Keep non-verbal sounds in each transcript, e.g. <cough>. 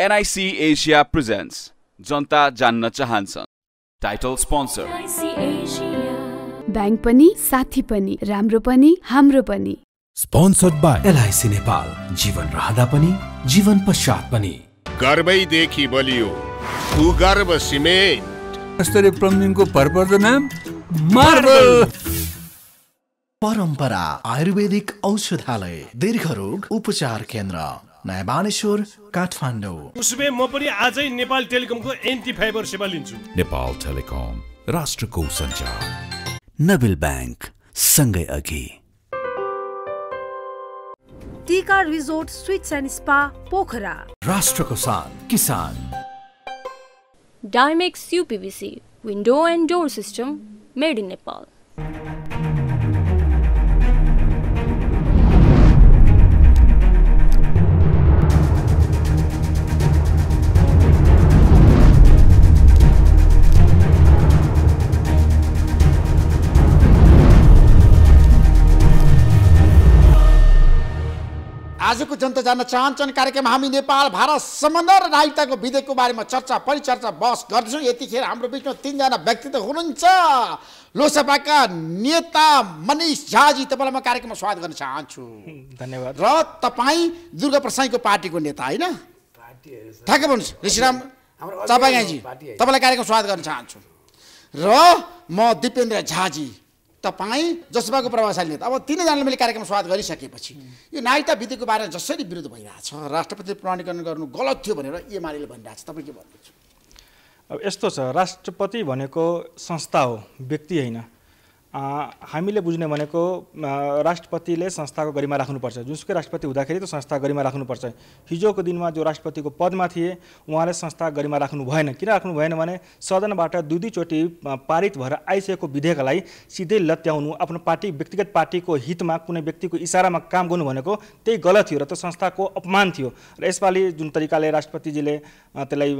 NIC Asia presents जनता जान्न title sponsor bank पनि साथी पनि राम्रो पनि हाम्रो पनि स्पोन्सर्ड बाई एलआइसी नेपाल जीवन रहँदा पनि जीवन पश्चात पनि गर्वैदेखि बलियो भूगर्भ सिमेन्ट यस्तरी प्लम्बिङको भरपर्दो नाम मार्बल परम्परा आयुर्वेदिक औषधालय दीर्घ रोग उपचार केन्द्र नयाँ बानेश्वर काठमाडौँ उसो म पनि आजै नेपाल टेलिकमको एन्टी फाइबर सेवा लिन्छु नेपाल टेलिकम राष्ट्रको सञ्चार नबिल ब्याङ्क सँगै अघि Tika resort suites and spa Pokhara राष्ट्रको शान Kisan Dimex UPVC window and door system made in Nepal आजको जनता जान्न चाहन्छन् कार्यक्रम हामी नेपाल भारत सम्बन्ध र नागरिकताको विधेयकको बारेमा चर्चा परिचर्चा बस गर्दैछौँ यतिखेर हाम्रो बिचमा तिनजना व्यक्ति त हुनुहुन्छ लोकसभाका नेता मनिष झाजी तपाईँलाई म कार्यक्रममा स्वागत गर्न चाहन्छु धन्यवाद र तपाईँ दुर्गा प्रसाईको पार्टीको नेता होइन ठ्याक्कै भन्नुहोस् ऋषिराम तपाईँजी तपाईँलाई कार्यक्रम स्वागत गर्न चाहन्छु र म दिपेन्द्र झाजी तपाईँ जसपाको प्रभावशाली नेता अब तिनैजनाले मैले कार्यक्रम स्वाद गरिसकेपछि यो नागरिकता विधिको बारेमा जसरी विरोध भइरहेछ राष्ट्रपति प्रमाणीकरण गर्नु गलत थियो भनेर भनिरहेको भनिरहेछ तपाईँ के भन्नुहुन्छ अब यस्तो छ राष्ट्रपति भनेको संस्था हो व्यक्ति होइन हामीले बुझ्ने भनेको राष्ट्रपतिले संस्थाको गरिमा राख्नुपर्छ जुनसुकै राष्ट्रपति हुँदाखेरि त संस्था गरिमा राख्नुपर्छ हिजोको दिनमा जो राष्ट्रपतिको पदमा थिए उहाँले संस्था गरिमा राख्नु भएन किन राख्नु भएन भने सदनबाट दुई दुईचोटि पारित भएर आइसकेको विधेयकलाई सिधै लत्याउनु आफ्नो पार्टी व्यक्तिगत पार्टीको हितमा कुनै व्यक्तिको इसारामा काम गर्नु भनेको त्यही गलत थियो र त्यो संस्थाको अपमान थियो र यसपालि जुन तरिकाले राष्ट्रपतिजीले त्यसलाई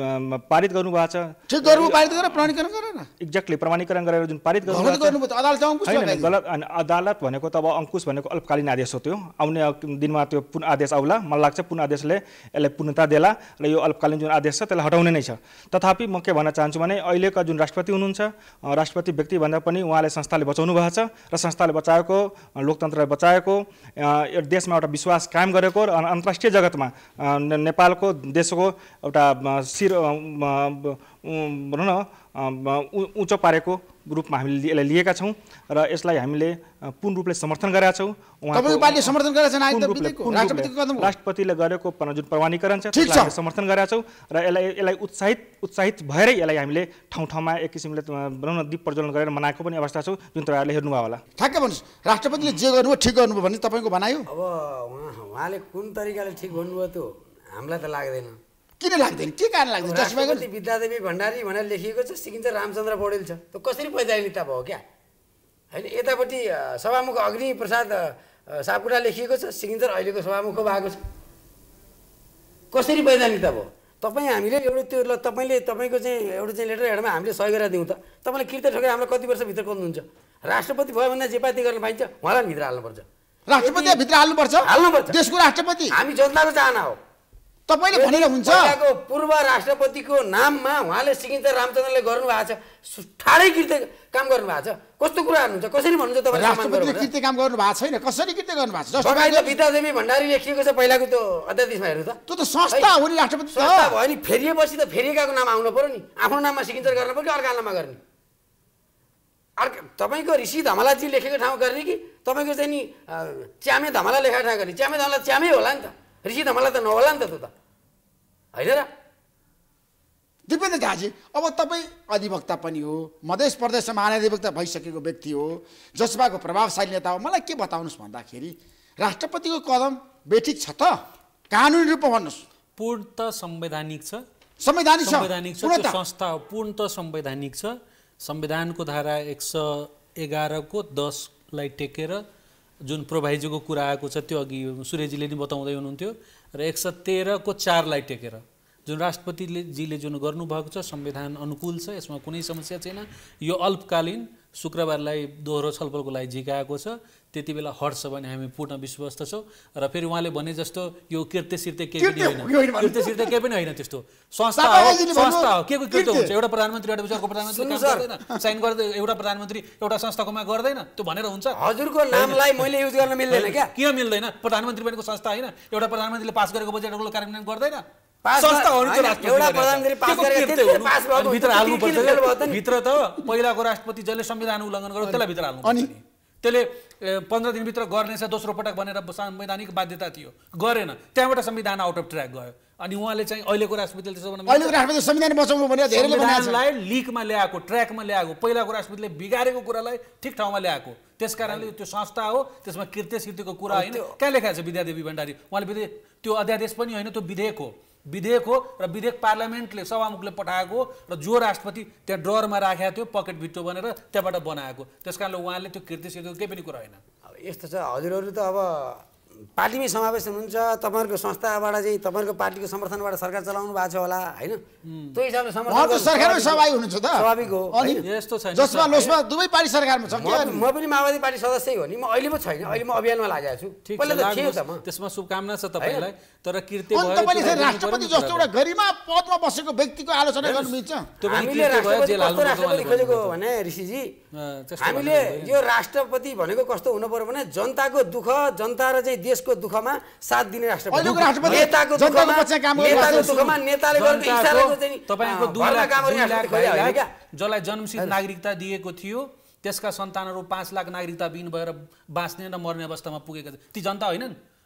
पारित गर्नुभएको छ एक्ज्याक्टली प्रमाणीकरण गरेर जुन पारित गर्नु त होइन गलत अदालत भनेको त अब अङ्कुश भनेको अल्पकालीन आदेश हो त्यो आउने दिनमा त्यो पुन आदेश आउला मलाई लाग्छ पुन आदेशले यसलाई पूर्णता देला र यो अल्पकालीन जुन आदेश छ त्यसलाई हटाउने नै छ तथापि म के भन्न चाहन्छु भने अहिलेका जुन राष्ट्रपति हुनुहुन्छ राष्ट्रपति व्यक्तिभन्दा पनि उहाँले संस्थाले बचाउनु भएको छ र संस्थाले बचाएको लोकतन्त्रलाई बचाएको देशमा एउटा विश्वास कायम गरेको र अन्तर्राष्ट्रिय जगतमा नेपालको देशको एउटा शिर भनौँ न उच्च पारेको रूपमा हामीले यसलाई लिएका छौँ र यसलाई हामीले पूर्ण रूपले समर्थन गरेका छौँ राष्ट्रपतिले गरेको जुन प्रमाणीकरण छ त्यसलाई समर्थन गरेका छौँ र यसलाई यसलाई उत्साहित उत्साहित भएरै यसलाई हामीले ठाउँ ठाउँमा एक किसिमले भनौँ न दीप प्रज्वलन गरेर मनाएको पनि अवस्था छ जुन तपाईँहरूले हेर्नुभयो होला ठ्याक्कै भन्नुहोस् राष्ट्रपतिले जे गर्नुभयो ठिक गर्नुभयो भन्ने तपाईँको भनायो अब उहाँले कुन तरिकाले ठिक गर्नुभयो त्यो हामीलाई त लाग्दैन किन लाग्दैन के कारण लाग्दैन जसमा विद्यादेवी भण्डारी भनेर लेखिएको छ सिकिन्छ रामचन्द्र पौडेल छ त कसरी वैधानिकता भयो क्या होइन यतापट्टि सभामुख अग्नि प्रसाद सापकोटा लेखिएको छ सिकिन्जर अहिलेको सभामुख भएको छ कसरी वैधानिकता भयो तपाईँ हामीले एउटा त्यो ल तपाईँले तपाईँको चाहिँ एउटा चाहिँ लेटर हेडमा हामीले सही गरेर दिउँ त तपाईँले किर्त ठोकेर हाम्रो कति वर्षभित्र खोज्नुहुन्छ राष्ट्रपति भयो भन्दा जेपाती गर्न पाइन्छ उहाँलाई भित्र हाल्नुपर्छ राष्ट्रपति भित्र हाल्नुपर्छ हाल्नुपर्छ देशको राष्ट्रपति हामी जनताको चाहना हो तपाईँले भनेर हुन्छ पूर्व राष्ट्रपतिको नाममा उहाँले सिकिन्छ रामचन्द्रले गर्नुभएको छ ठाडै कृत्य काम गर्नुभएको छ कस्तो कुरा हुन्छ कसरी भन्नुहुन्छ तपाईँ राष्ट्रपतिले कृत्य काम गर्नु छैन कसरी कृत्य गर्नु भएको छ विद्यादेवी भण्डारी लेखिएको छ पहिलाको त्यो अध्यादेशमा हेर्नु त त्यो त संस्था हो नि राष्ट्रपति भयो नि फेरिएपछि त फेरिएकाको नाम आउनु पऱ्यो नि आफ्नो नाममा सिग्नेचर गर्नु पऱ्यो कि अर्का नाममा गर्ने अर्का तपाईँको ऋषि धमालाजी लेखेको ठाउँ गर्ने कि तपाईँको चाहिँ नि च्यामे धमाला लेखेको ठाउँ गर्ने च्यामे धमाला च्यामै होला नि त ऋषि त मलाई त नहोला नि त त्यो त होइन र दिपेन्द्र झाजी अब तपाईँ अधिवक्ता पनि हो मधेस प्रदेशमा महाधिवक्ता भइसकेको व्यक्ति हो जसपाको प्रभावशाली नेता हो मलाई के बताउनुहोस् भन्दाखेरि राष्ट्रपतिको कदम बेठिक छ त कानुनी रूपमा भन्नुहोस् पूर्णत संवैधानिक छ संवैधानिक संवैधानिक छ संस्था हो पूर्णत संवैधानिक छ संविधानको धारा एक सय एघारको दसलाई टेकेर जुन प्रोभाइजोको कुरा आएको छ त्यो अघि सूर्यजीले नि बताउँदै हुनुहुन्थ्यो र एक सय तेह्रको चारलाई टेकेर जुन राष्ट्रपतिले जीले जुन गर्नुभएको छ संविधान अनुकूल छ यसमा कुनै समस्या छैन यो अल्पकालीन शुक्रबारलाई दोहोरो छलफलको लागि झिकाएको छ त्यति बेला हट्छ भने हामी पूर्ण विश्वस्त छौँ र फेरि उहाँले भने जस्तो यो कृत्य सिर्ते केही पनि होइन कृत्य सिर्ते केही पनि होइन त्यस्तो संस्था हो संस्था हो के को कृत्य हुन्छ एउटा प्रधानमन्त्री एउटा विचारको प्रधानमन्त्री गर्दैन साइन गर्दै एउटा प्रधानमन्त्री एउटा संस्थाकोमा गर्दैन त्यो भनेर हुन्छ हजुरको नामलाई मैले युज गर्न मिल्दैन क्या किन मिल्दैन प्रधानमन्त्री भनेको संस्था होइन एउटा प्रधानमन्त्रीले पास गरेको बजेट कार्यान्वयन गर्दैन भित्र त पहिलाको राष्ट्रपति जसले संविधान उल्लङ्घन गर्यो त्यसलाई भित्र हाल्नु अनि त्यसले पन्ध्र दिनभित्र गर्नेछ दोस्रो पटक भनेर संवैधानिक बाध्यता थियो गरेन त्यहाँबाट संविधान आउट अफ ट्र्याक गयो अनि उहाँले चाहिँ अहिलेको राष्ट्रपतिले संविधान बचाउनु लिकमा ल्याएको ट्र्याकमा ल्याएको पहिलाको राष्ट्रपतिले बिगारेको कुरालाई ठिक ठाउँमा ल्याएको त्यस कारणले त्यो संस्था हो त्यसमा कृत्य कृतिको कुरा होइन कहाँ लेखाएको छ विद्यादेवी भण्डारी उहाँले त्यो अध्यादेश पनि होइन त्यो विधेयक हो विधेयक हो र विधेयक पार्लियामेन्टले सभामुखले पठाएको र जो राष्ट्रपति त्यहाँ ड्रमा राखेको थियो पकेटभित्र बनेर त्यहाँबाट बनाएको त्यस कारणले उहाँले त्यो कृति केही पनि कुरा होइन यस्तो छ हजुरहरू त अब पार्टीमै समावेश हुनुहुन्छ तपाईँहरूको संस्थाबाट चाहिँ तपाईँहरूको पार्टीको समर्थनबाट सरकार चलाउनु भएको छ होला होइन त्यो हिसाबले सरकारमै सहभागी हुनुहुन्छ त स्वाभाविक हो छैन जसमा लोसमा दुवै पार्टी सरकारमा छ म पनि माओवादी पार्टी सदस्यै हो नि म अहिले पो छैन अहिले म अभियानमा लागेको छु पहिला त थिएँ त म त्यसमा शुभकामना छ तपाईँलाई तर कृत्य राष्ट्रपति जस्तो एउटा गरिमा पदमा बसेको व्यक्तिको आलोचना गर्नु मिल्छ हामीले राष्ट्रपति खोजेको भने ऋषिजी हामीले यो राष्ट्रपति भनेको कस्तो हुनु पर्यो भने जनताको दुःख जनता र चाहिँ देशको दुःखमा साथ दिने राष्ट्रपति नेताको नेताको नेताले चाहिँ जसलाई जन्मसिद्ध नागरिकता दिएको थियो त्यसका सन्तानहरू पाँच लाख नागरिकता बिन भएर बाँच्ने र मर्ने अवस्थामा पुगेका ती जनता होइनन्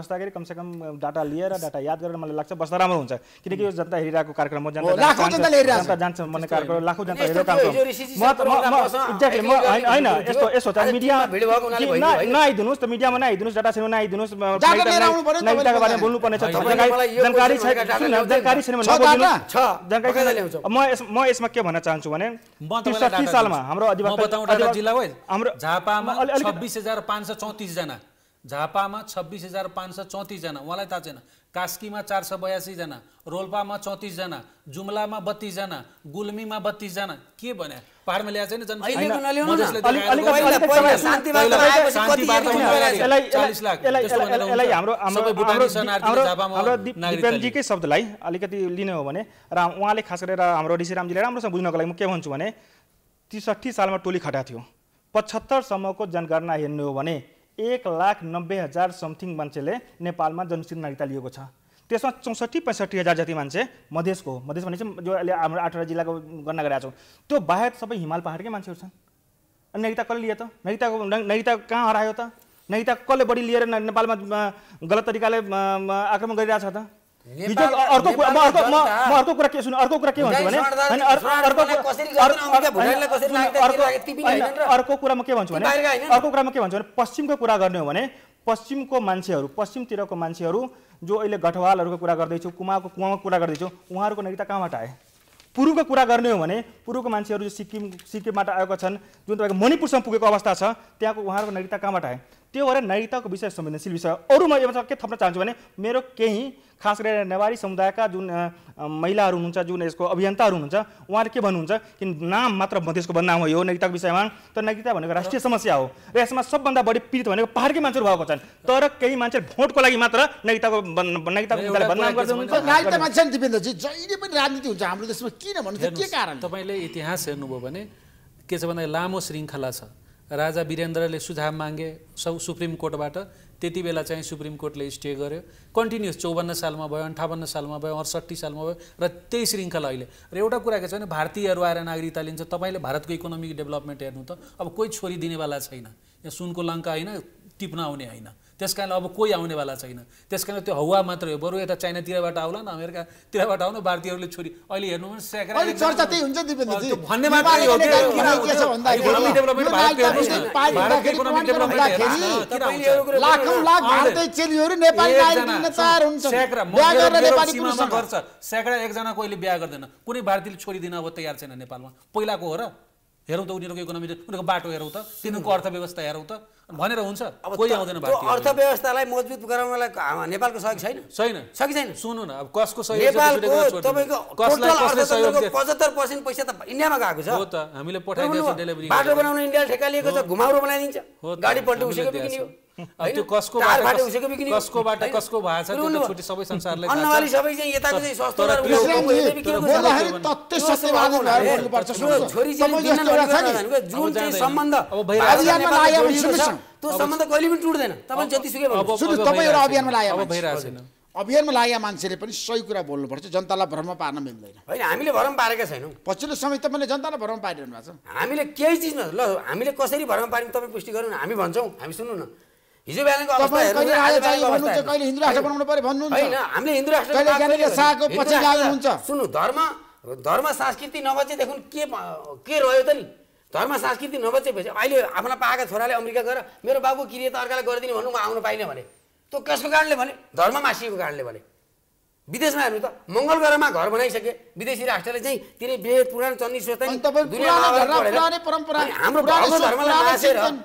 बस्दाखेरि कमसेकम डाटा लिएर डाटा याद गरेर मलाई लाग्छ बस्दा राम्रो हुन्छ किनकि यो जनता हेरिरहेको कार्यक्रम हो जनता जान्छ भन्ने कार्यक्रम लाखौँ जनता हेरेको कार्यक्रम होइन यस्तो यस्तो त मिडिया नआइदिनुहोस् त मिडियामा नआइदिनुहोस् डाटा छैन नआइदिनुहोस् नागरिकताको बारेमा बोल्नुपर्नेछ जानकारी छैन जानकारी छैन म म यसमा के भन्न चाहन्छु भने त्रिसठी सालमा हाम्रो अधिवक्ता जिल्ला हाम्रो झापामा छब्बिस हजार पाँच सय चौतिसजना झापामा छब्बिस हजार पाँच सय चौतिसजना उहाँलाई थाहा छैन कास्कीमा चार सय बयासीजना रोल्पामा चौतिसजना जुम्लामा बत्तिसजना गुल्मीमा बत्तिसजना के भने पाहाडमा ल्याएको छैन शब्दलाई अलिकति लिने हो भने र उहाँले खास गरेर हाम्रो ऋषिरामजीले राम्रोसँग बुझ्नको लागि म के भन्छु भने त्रिसठी सालमा टोली खटा थियो पचहत्तरसम्मको जनगणना हेर्नु हो भने एक लाख नब्बे हजार समथिङ मान्छेले नेपालमा जनसित नागरिकता लिएको छ त्यसमा चौसठी पैँसठी हजार जति मान्छे मधेसको हो मधेस भने चाहिँ जो अहिले हाम्रो आठवटा जिल्लाको गणना गरेका छौँ त्यो बाहेक सबै हिमाल पाहाडकै मान्छेहरू छन् अनि नागरिकता कसले लियो त नागरिकताको नागरिकता कहाँ हरायो त नागरिकता कसले बढी लिएर नेपालमा गलत तरिकाले आक्रमण गरिरहेछ त अर्को के अर्को कुरा के भन्छु भने अर्को कुरा म के भन्छु भने अर्को कुरा म के भन्छु भने पश्चिमको कुरा गर्ने हो भने पश्चिमको मान्छेहरू पश्चिमतिरको मान्छेहरू जो अहिले गठवालहरूको कुरा गर्दैछु कुमाको कुमाको कुरा गर्दैछु उहाँहरूको नेता कहाँबाट आए पूर्वको कुरा गर्ने हो भने पूर्वको मान्छेहरू जो सिक्किम सिक्किमबाट आएका छन् जुन तपाईँको मणिपुरसम्म पुगेको अवस्था छ त्यहाँको उहाँहरूको नागरिकता कहाँबाट आए त्यो भएर नागरिकताको विषय संवेदनशील विषय अरू म के थप्न चाहन्छु भने मेरो केही खास गरेर नेवारी समुदायका जुन महिलाहरू हुनुहुन्छ जुन यसको अभियन्ताहरू हुनुहुन्छ उहाँले के भन्नुहुन्छ कि नाम मात्र मधेसको बदनाम हो यो नैतिकताको विषयमा तर नैतिकता भनेको राष्ट्रिय समस्या हो र यसमा सबभन्दा बढी पीडित भनेको पहाडकै मान्छेहरू भएको छन् तर केही मान्छे भोटको लागि मात्र नागरिकताको नागरिकताको विषयलाई बदनाम जहिले पनि राजनीति हुन्छ हाम्रो देशमा किन भन्नु के कारण तपाईँले इतिहास हेर्नुभयो भने के छ भन्दा लामो श्रृङ्खला छ राजा वीरेन्द्रले सुझाव मागे सब सुप्रिम कोर्टबाट त्यति बेला चाहिँ सुप्रिम कोर्टले स्टे गर्यो कन्टिन्युस चौवन्न सालमा भयो अन्ठाउन्न सालमा भयो अडसट्ठी सालमा भयो र त्यही श्रृङ्खला अहिले र एउटा कुरा के छ भने भारतीयहरू आएर नागरिकता लिन्छ तपाईँले भारतको इकोनोमिक डेभलपमेन्ट हेर्नु त अब कोही छोरी दिनेवाला छैन यहाँ सुनको लङ्का होइन टिप्न आउने होइन त्यस कारण अब कोही आउनेवाला छैन त्यस कारण त्यो हवा मात्र हो बरु यता चाइनातिरबाट आउला न अमेरिकातिरबाट आउनु भारतीयहरूले छोरी अहिले हेर्नुहोस् गर्छ एकजनाको एकजना कोहीले बिहा गर्दैन कुनै भारतीयले छोरी दिन अब तयार छैन नेपालमा पहिलाको हो र हेरौँ त उनीहरूको इकोनोमी उनीहरूको बाटो हेरौँ त तिनीहरूको अर्थव्यवस्था हेरौँ त भनेर हुन्छ अब कोही आउँदैन अर्थव्यवस्थालाई मजबुत गराउनलाई नेपालको सहयोग छैन छैन सकि छैन सुन्नु न अब कसको सहयोग नेपालको पचहत्तर पर्सेन्ट पैसा त इन्डियामा गएको छ हो त हामीले पठाइदिएको छ बाटो बनाउन इन्डियाले ठेका लिएको छ घुमाउरो बनाइदिन्छ गाडी पल्टो त्यो कसकोबाट कसको सबै संसारलाई अभियानमा लागेका मान्छेले पनि सही कुरा बोल्नुपर्छ जनतालाई भ्रम पार्न मिल्दैन होइन हामीले भ्रम पारेका छैनौँ पछिल्लो समय तपाईँले जनतालाई भ्रम पारिरहनु भएको छ हामीले केही चिज ल हामीले कसरी भ्रम पार्यौँ तपाईँ पुष्टि गरौँ हामी भन्छौँ हामी सुन्नु न हिजो बिहानको अवस्था भन्नुहुन्छ कहिले बनाउनु पर्यो भन्नुहुन्छ हैन हामीले कहिले लाग्नुहुन्छ सुन्नु धर्म धर्म संस्कृति नबचेदेखि के के रह्यो त नि धर्म संस्कृति नबचेपछि अहिले आफ्ना पाएका छोराले अमेरिका गएर मेरो बाबुको किरिया त अर्कालाई गरिदिनु भन्नु म आउनु पाइनँ भने त्यो कसको कारणले भने धर्म मासिएको कारणले भने विदेशमा हेर्नु त मङ्गल ग्रहमा घर बनाइसके विदेशी राष्ट्रले चाहिँ तिनी वेद पुराण चन्नी सोच हाम्रो धर्मलाई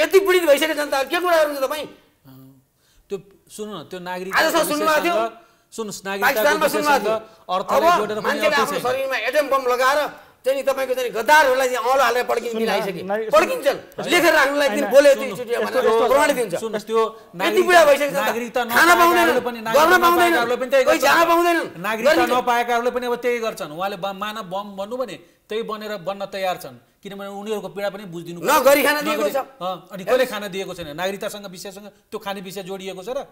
यति पीडित भइसक्यो जनताहरू के कुरा गर्नुहुन्छ तपाईँ त्यो सुन्नु न त्यो नागरिक सुन्नुभएको थियो सुन्नुहोस् नागरिक मान्छेले आफ्नो शरीरमा एटम बम लगाएर चाहिँ तपाईँको चाहिँ गद्दारहरूलाई चाहिँ औलो हालेर पड्किन्छ आइसके पड्किन्छन् लेखेर राख्नुलाई दिन बोले त्यो प्रमाणित हुन्छ त्यो यति पुरा भइसकेको नागरिकता खान पाउँदैन गर्न पाउँदैन कोही जान पाउँदैनन् नागरिकता नपाएकाहरूले पनि अब त्यही गर्छन् उहाँले मानव बम भन्नु भने त्यही बनेर बन्न तयार छन् किनभने उनीहरूको पीडा पनि बुझिदिनु अनि कसले खाना दिएको छैन नागरिकतासँग विषयसँग त्यो खाने विषय जोडिएको छ र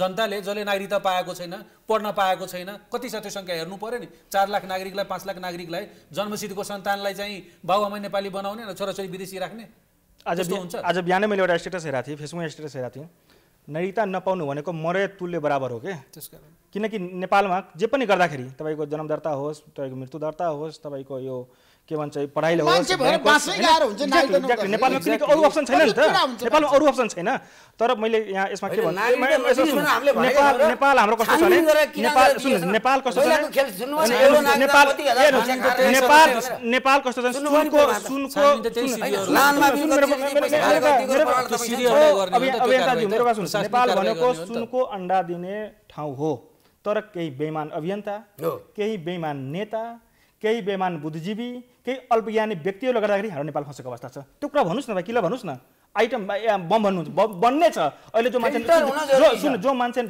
जनताले जसले नागरिकता पाएको छैन पढ्न पाएको छैन कति छ त्यो सङ्ख्या हेर्नु पऱ्यो नि चार लाख नागरिकलाई पाँच लाख नागरिकलाई जन्मसिद्धको सन्तानलाई चाहिँ बाबुआमा नेपाली बनाउने र छोराछोरी विदेशी राख्ने आज हुन्छ आज बिहानै मैले एउटा स्टेटस हेरेको थिएँ फेसबुकमा स्टेटस हेरेको थिएँ नागरिकता नपाउनु भनेको मरे तुल्य बराबर हो कि त्यस किनकि नेपालमा जे पनि गर्दाखेरि तपाईँको जन्मदर्ता होस् तपाईँको मृत्यु होस् तपाईँको यो के भन्छ पढाइले नेपालमा किनकि अरू अप्सन छैन नि त नेपालमा अरू अप्सन छैन तर मैले यहाँ यसमा के भन्छु नेपाल हाम्रो कस्तो छ नेपाल नेपाल कस्तो छ नेपाल कस्तो छ सुनको सुनको नेपाल भनेको सुनको अन्डा दिने ठाउँ हो तर केही बेमान अभियन्ता केही बेमान नेता केही बेमान बुद्धिजीवी केही अल्पज्ञानी व्यक्तिहरूले गर्दाखेरि हाम्रो नेपाल फँसेको अवस्था छ त्यो कुरा भन्नुहोस् न भाइ किन भन्नुहोस् न आइटम बम भन्नुहुन्छ बन्ने छ अहिले जो मान्छे सुन जो मान्छे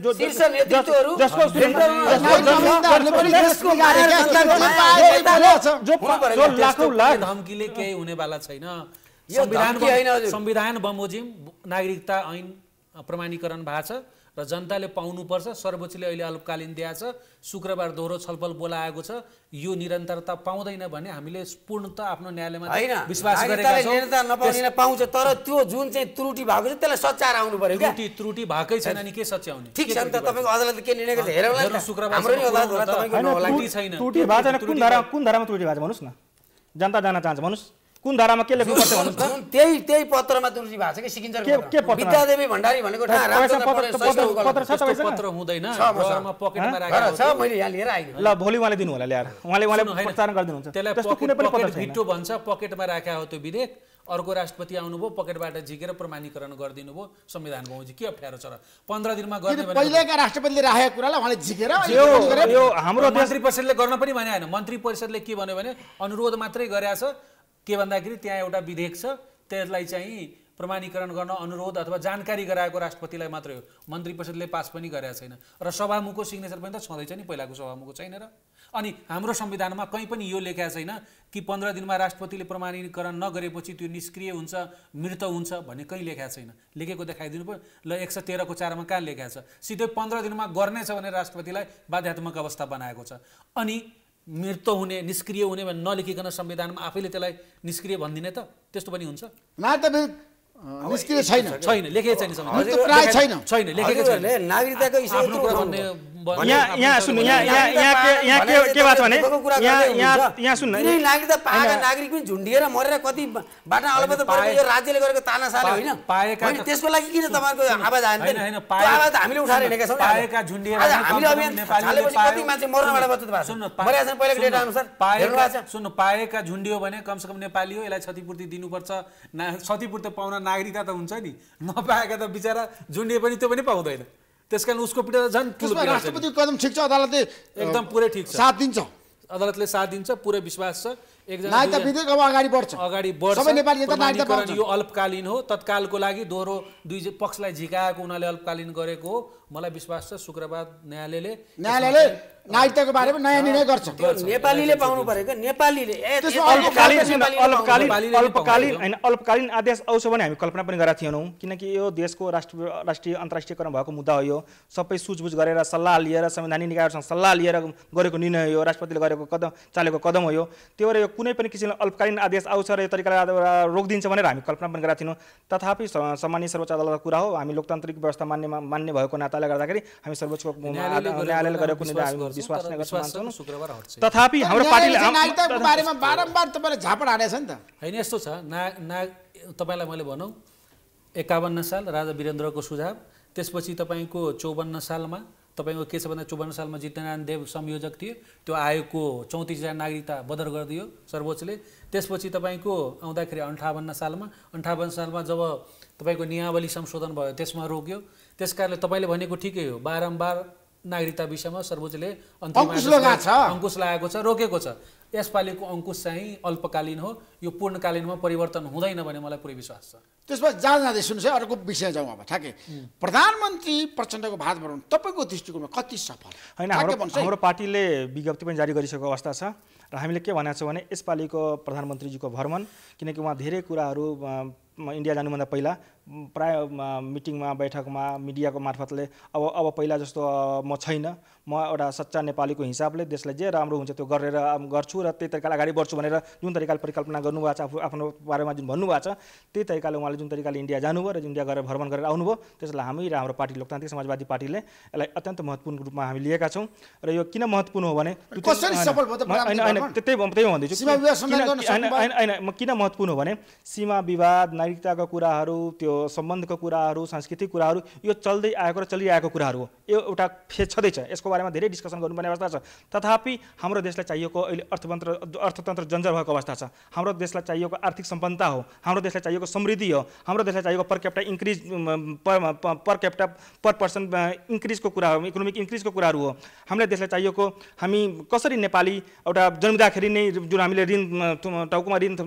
जो लाखौँ लाख धम्कीले केही हुनेवाला छैन संविधान बमोजिम नागरिकता ऐन प्रमाणीकरण भएको छ र जनताले पाउनुपर्छ सर्वोच्चले अहिले अल्पकालीन दिएछ शुक्रबार दोहोरो छलफल बोलाएको छ यो निरन्तरता पाउँदैन भने हामीले पूर्णत आफ्नो न्यायालयमा विश्वास गरेका पाउँछ तर त्यो जुन चाहिँ त्रुटि भएको छ त्यसलाई सच्याएर आउनु पर्यो त्रुटि त्रुटि भएकै छैन नि के सच्याउने ठिक छ नि त तपाईँको अदालतले के निर्णय गर्छ हेरौँ शुक्रबार त्रुटि भएको छैन कुन धारामा त्रुटि भएको छ भन्नुहोस् न जनता जान चाहन्छ भन्नुहोस् कुन धारामा के लेख्नु पर्छ भन्नुहोस् त्यही त्यही पत्रमा दुर्जी भएको छ कि सिकिन्छ के विद्यादेवी भण्डारी भनेको पत्र पत्र हुँदैन पकेटमा राखेको छ मैले यहाँ लिएर आइदिनु ल भोलि उहाँले दिनु होला ल्याएर उहाँले उहाँले प्रचार गरिदिनुहुन्छ त्यसलाई कुनै पनि पत्र भन्छ पकेटमा राखेको त्यो विधेयक अर्को राष्ट्रपति आउनुभयो पकेटबाट झिकेर प्रमाणीकरण गरिदिनु भयो संविधान गाउँजी के अप्ठ्यारो छ र पन्ध्र दिनमा पहिलेका राष्ट्रपतिले राखेको कुरालाई उहाँले झिकेर हाम्रो मन्त्री परिषदले गर्न पनि भने होइन मन्त्री परिषदले के भन्यो भने अनुरोध मात्रै गरेछ के भन्दाखेरि त्यहाँ एउटा विधेयक छ त्यसलाई चाहिँ प्रमाणीकरण गर्न अनुरोध अथवा जानकारी गराएको राष्ट्रपतिलाई मात्रै हो मन्त्री परिषदले पास पनि गरेका छैन र सभामुखको सिग्नेचर पनि त छँदैछ नि पहिलाको सभामुखको छैन र अनि हाम्रो संविधानमा कहीँ पनि यो लेखाएको छैन कि पन्ध्र दिनमा राष्ट्रपतिले प्रमाणीकरण नगरेपछि त्यो निष्क्रिय हुन्छ मृत हुन्छ भन्ने कहीँ लेखा छैन लेखेको देखाइदिनु पऱ्यो ल एक सय तेह्रको चारमा कहाँ लेखाएको छ सिधै पन्ध्र दिनमा गर्नेछ भने राष्ट्रपतिलाई बाध्यात्मक अवस्था बनाएको छ अनि मृत हुने निष्क्रिय हुने भने नलेखिकन संविधानमा आफैले त्यसलाई निष्क्रिय भनिदिने त त्यस्तो पनि हुन्छ निष्क्रिय छैन छैन लेखेको छैन छैन नागरिकताको यहाँ यहाँ सुन्नु यहाँ यहाँ यहाँ यहाँ के के भएको छ भने यहाँ यहाँ यहाँ सुन्नु नागरिक त पाएका नागरिक पनि झुन्डिएर मरेर कति बाटा अलबत्त परेको यो राज्यले गरेको तानासाले होइन पाएका त्यसको लागि किन तपाईँहरूको आवाज आएन आवाज हामीले उठाएर हिँडेका छौँ पाएका झुन्डिएर हामीले अभियान कति मान्छे मर्नबाट बचत भएको सुन्नु मरेका छन् पहिलाको डेटा अनुसार पाएका सुन्नु पाएका झुन्डियो भने कमसेकम नेपाली हो यसलाई क्षतिपूर्ति दिनुपर्छ क्षतिपूर्ति पाउन नागरिकता त हुन्छ नि नपाएका त बिचरा झुन्डिए पनि त्यो पनि पाउँदैन त्यस कारण उसको पीडा झन् राष्ट्रपतिको कदम ठिक छ अदालतले एकदम पुरै ठिक छ साथ दिन्छ अदालतले साथ दिन्छ पुरै विश्वास छ यो अल्पकालीन हो तत्कालको लागि दोहोरो दुई पक्षलाई झिकाएको उनीहरूले अल्पकालीन गरेको हो मलाई विश्वास छ शुक्रबार न्यायालयले न्यायालयले नागरिकताको बारेमा नयाँ निर्णय गर्छ नेपालीले पाउनु परेको नेपालीले अल्पकालीन अल्पकालीन आदेश आउँछ भने हामी कल्पना पनि गरेका थिएनौँ किनकि यो देशको राष्ट्र राष्ट्रिय अन्तर्राष्ट्रियकरण भएको मुद्दा हो यो सबै सुझबुझ गरेर सल्लाह लिएर संवैधानिक निकायहरूसँग सल्लाह लिएर गरेको निर्णय हो राष्ट्रपतिले गरेको कदम चालेको कदम हो यो त्यही भएर यो कुनै पनि किसिमले अल्पकालीन आदेश आउँछ र यो तरिकाले रोकिदिन्छ भनेर हामी कल्पना पनि गरेका थियौँ तथापि सामान्य सर्वोच्च अदालतको कुरा हो हामी लोकतान्त्रिक व्यवस्था मान्ने मान्ने भएको नाता भएकोले गर्दाखेरि हामी सर्वोच्चको न्यायालयले गरेको हामी विश्वास नै गर्छौँ तथापि हाम्रो पार्टीले बारेमा बारम्बार तपाईँले झापड छ नि त होइन यस्तो छ ना ना तपाईँलाई मैले भनौँ एकाउन्न साल राजा वीरेन्द्रको सुझाव त्यसपछि तपाईँको चौवन्न सालमा तपाईँको के छ भन्दा चौवन्न सालमा जितनारायण देव संयोजक थिए त्यो आयोगको चौतिसजना नागरिकता बदर गरिदियो सर्वोच्चले त्यसपछि तपाईँको आउँदाखेरि अन्ठावन्न सालमा अन्ठावन्न सालमा जब तपाईँको नियावली संशोधन भयो त्यसमा रोक्यो त्यस कारणले तपाईँले भनेको ठिकै हो बारम्बार नागरिकता विषयमा सर्वोच्चले अङ्कुश लगाएको छ रोकेको छ यसपालिको अङ्कुश चाहिँ अल्पकालीन हो यो पूर्णकालीनमा परिवर्तन हुँदैन भने मलाई पुरै विश्वास छ त्यसमा जहाँ जाँदै सुन्नुहोस् है अर्को विषय जाउँ अब ठ्याके प्रधानमन्त्री प्रचण्डको भात बनाउनु तपाईँको दृष्टिकोणमा कति सफल होइन हाम्रो पार्टीले विज्ञप्ति पनि जारी गरिसकेको अवस्था छ र हामीले के भनेको छौँ भने यसपालिको प्रधानमन्त्रीजीको भ्रमण किनकि उहाँ धेरै कुराहरू इन्डिया जानुभन्दा पहिला प्राय मिटिङमा बैठकमा मिडियाको मार्फतले अब अब पहिला जस्तो म छैन म एउटा सच्चा नेपालीको हिसाबले देशलाई जे राम्रो हुन्छ त्यो गरेर गर्छु र त्यही तरिकाले अगाडि बढ्छु भनेर जुन तरिकाले परिकल्पना गर्नुभएको छ आफू आफ्नो बारेमा जुन भन्नुभएको छ त्यही तरिकाले उहाँले जुन तरिकाले इन्डिया जानुभयो र इन्डिया गरेर भ्रमण गरेर आउनुभयो त्यसलाई हामी र हाम्रो पार्टी लोकतान्त्रिक समाजवादी पार्टीले यसलाई अत्यन्त महत्त्वपूर्ण रूपमा हामी लिएका छौँ र यो किन महत्त्वपूर्ण हो भने त्यही त्यही भन्दैछु होइन म किन महत्त्वपूर्ण हो भने सीमा विवाद नागरिकताको कुराहरू त्यो यो सम्बन्धको कुराहरू सांस्कृतिक कुराहरू यो चल्दै आएको र चलिआएको कुराहरू हो यो एउटा फेज छँदैछ यसको बारेमा धेरै डिस्कसन गर्नुपर्ने अवस्था छ तथापि हाम्रो देशलाई चाहिएको अहिले अर्थतन्त्र अर्थतन्त्र जन्जर भएको अवस्था छ हाम्रो देशलाई चाहिएको आर्थिक सम्पन्नता हो हाम्रो देशलाई चाहिएको समृद्धि हो हाम्रो देशलाई चाहिएको per capita increase per per capita per person इन्क्रिजको कुरा हो इकोनोमिक इन्क्रिजको कुराहरू हो हामीलाई देशलाई चाहिएको हामी कसरी नेपाली एउटा जन्मिँदाखेरि नै जुन हामीले ऋण टाउकोमा ऋण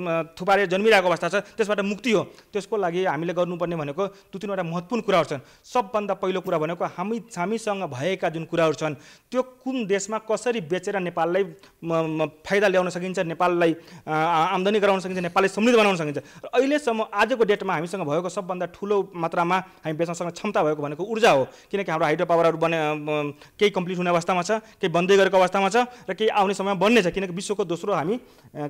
थुपारेर जन्मिरहेको अवस्था छ त्यसबाट मुक्ति हो त्यसको लागि हामीले गर्नु गर्नुपर्ने भनेको दुई तिनवटा महत्त्वपूर्ण कुराहरू छन् सबभन्दा पहिलो कुरा भनेको हामी हामीसँग भएका जुन कुराहरू छन् त्यो कुन देशमा कसरी बेचेर नेपाललाई फाइदा ल्याउन सकिन्छ नेपाललाई आम्दानी गराउन सकिन्छ नेपाललाई समृद्ध बनाउन सकिन्छ र अहिलेसम्म आजको डेटमा हामीसँग भएको सबभन्दा ठुलो मात्रामा हामी बेच्न सक्ने क्षमता भएको भनेको ऊर्जा हो किनकि हाम्रो हाइड्रो पावरहरू बने केही कम्प्लिट हुने अवस्थामा छ केही बन्दै गरेको अवस्थामा छ र केही आउने समयमा बन्ने छ किनकि विश्वको दोस्रो हामी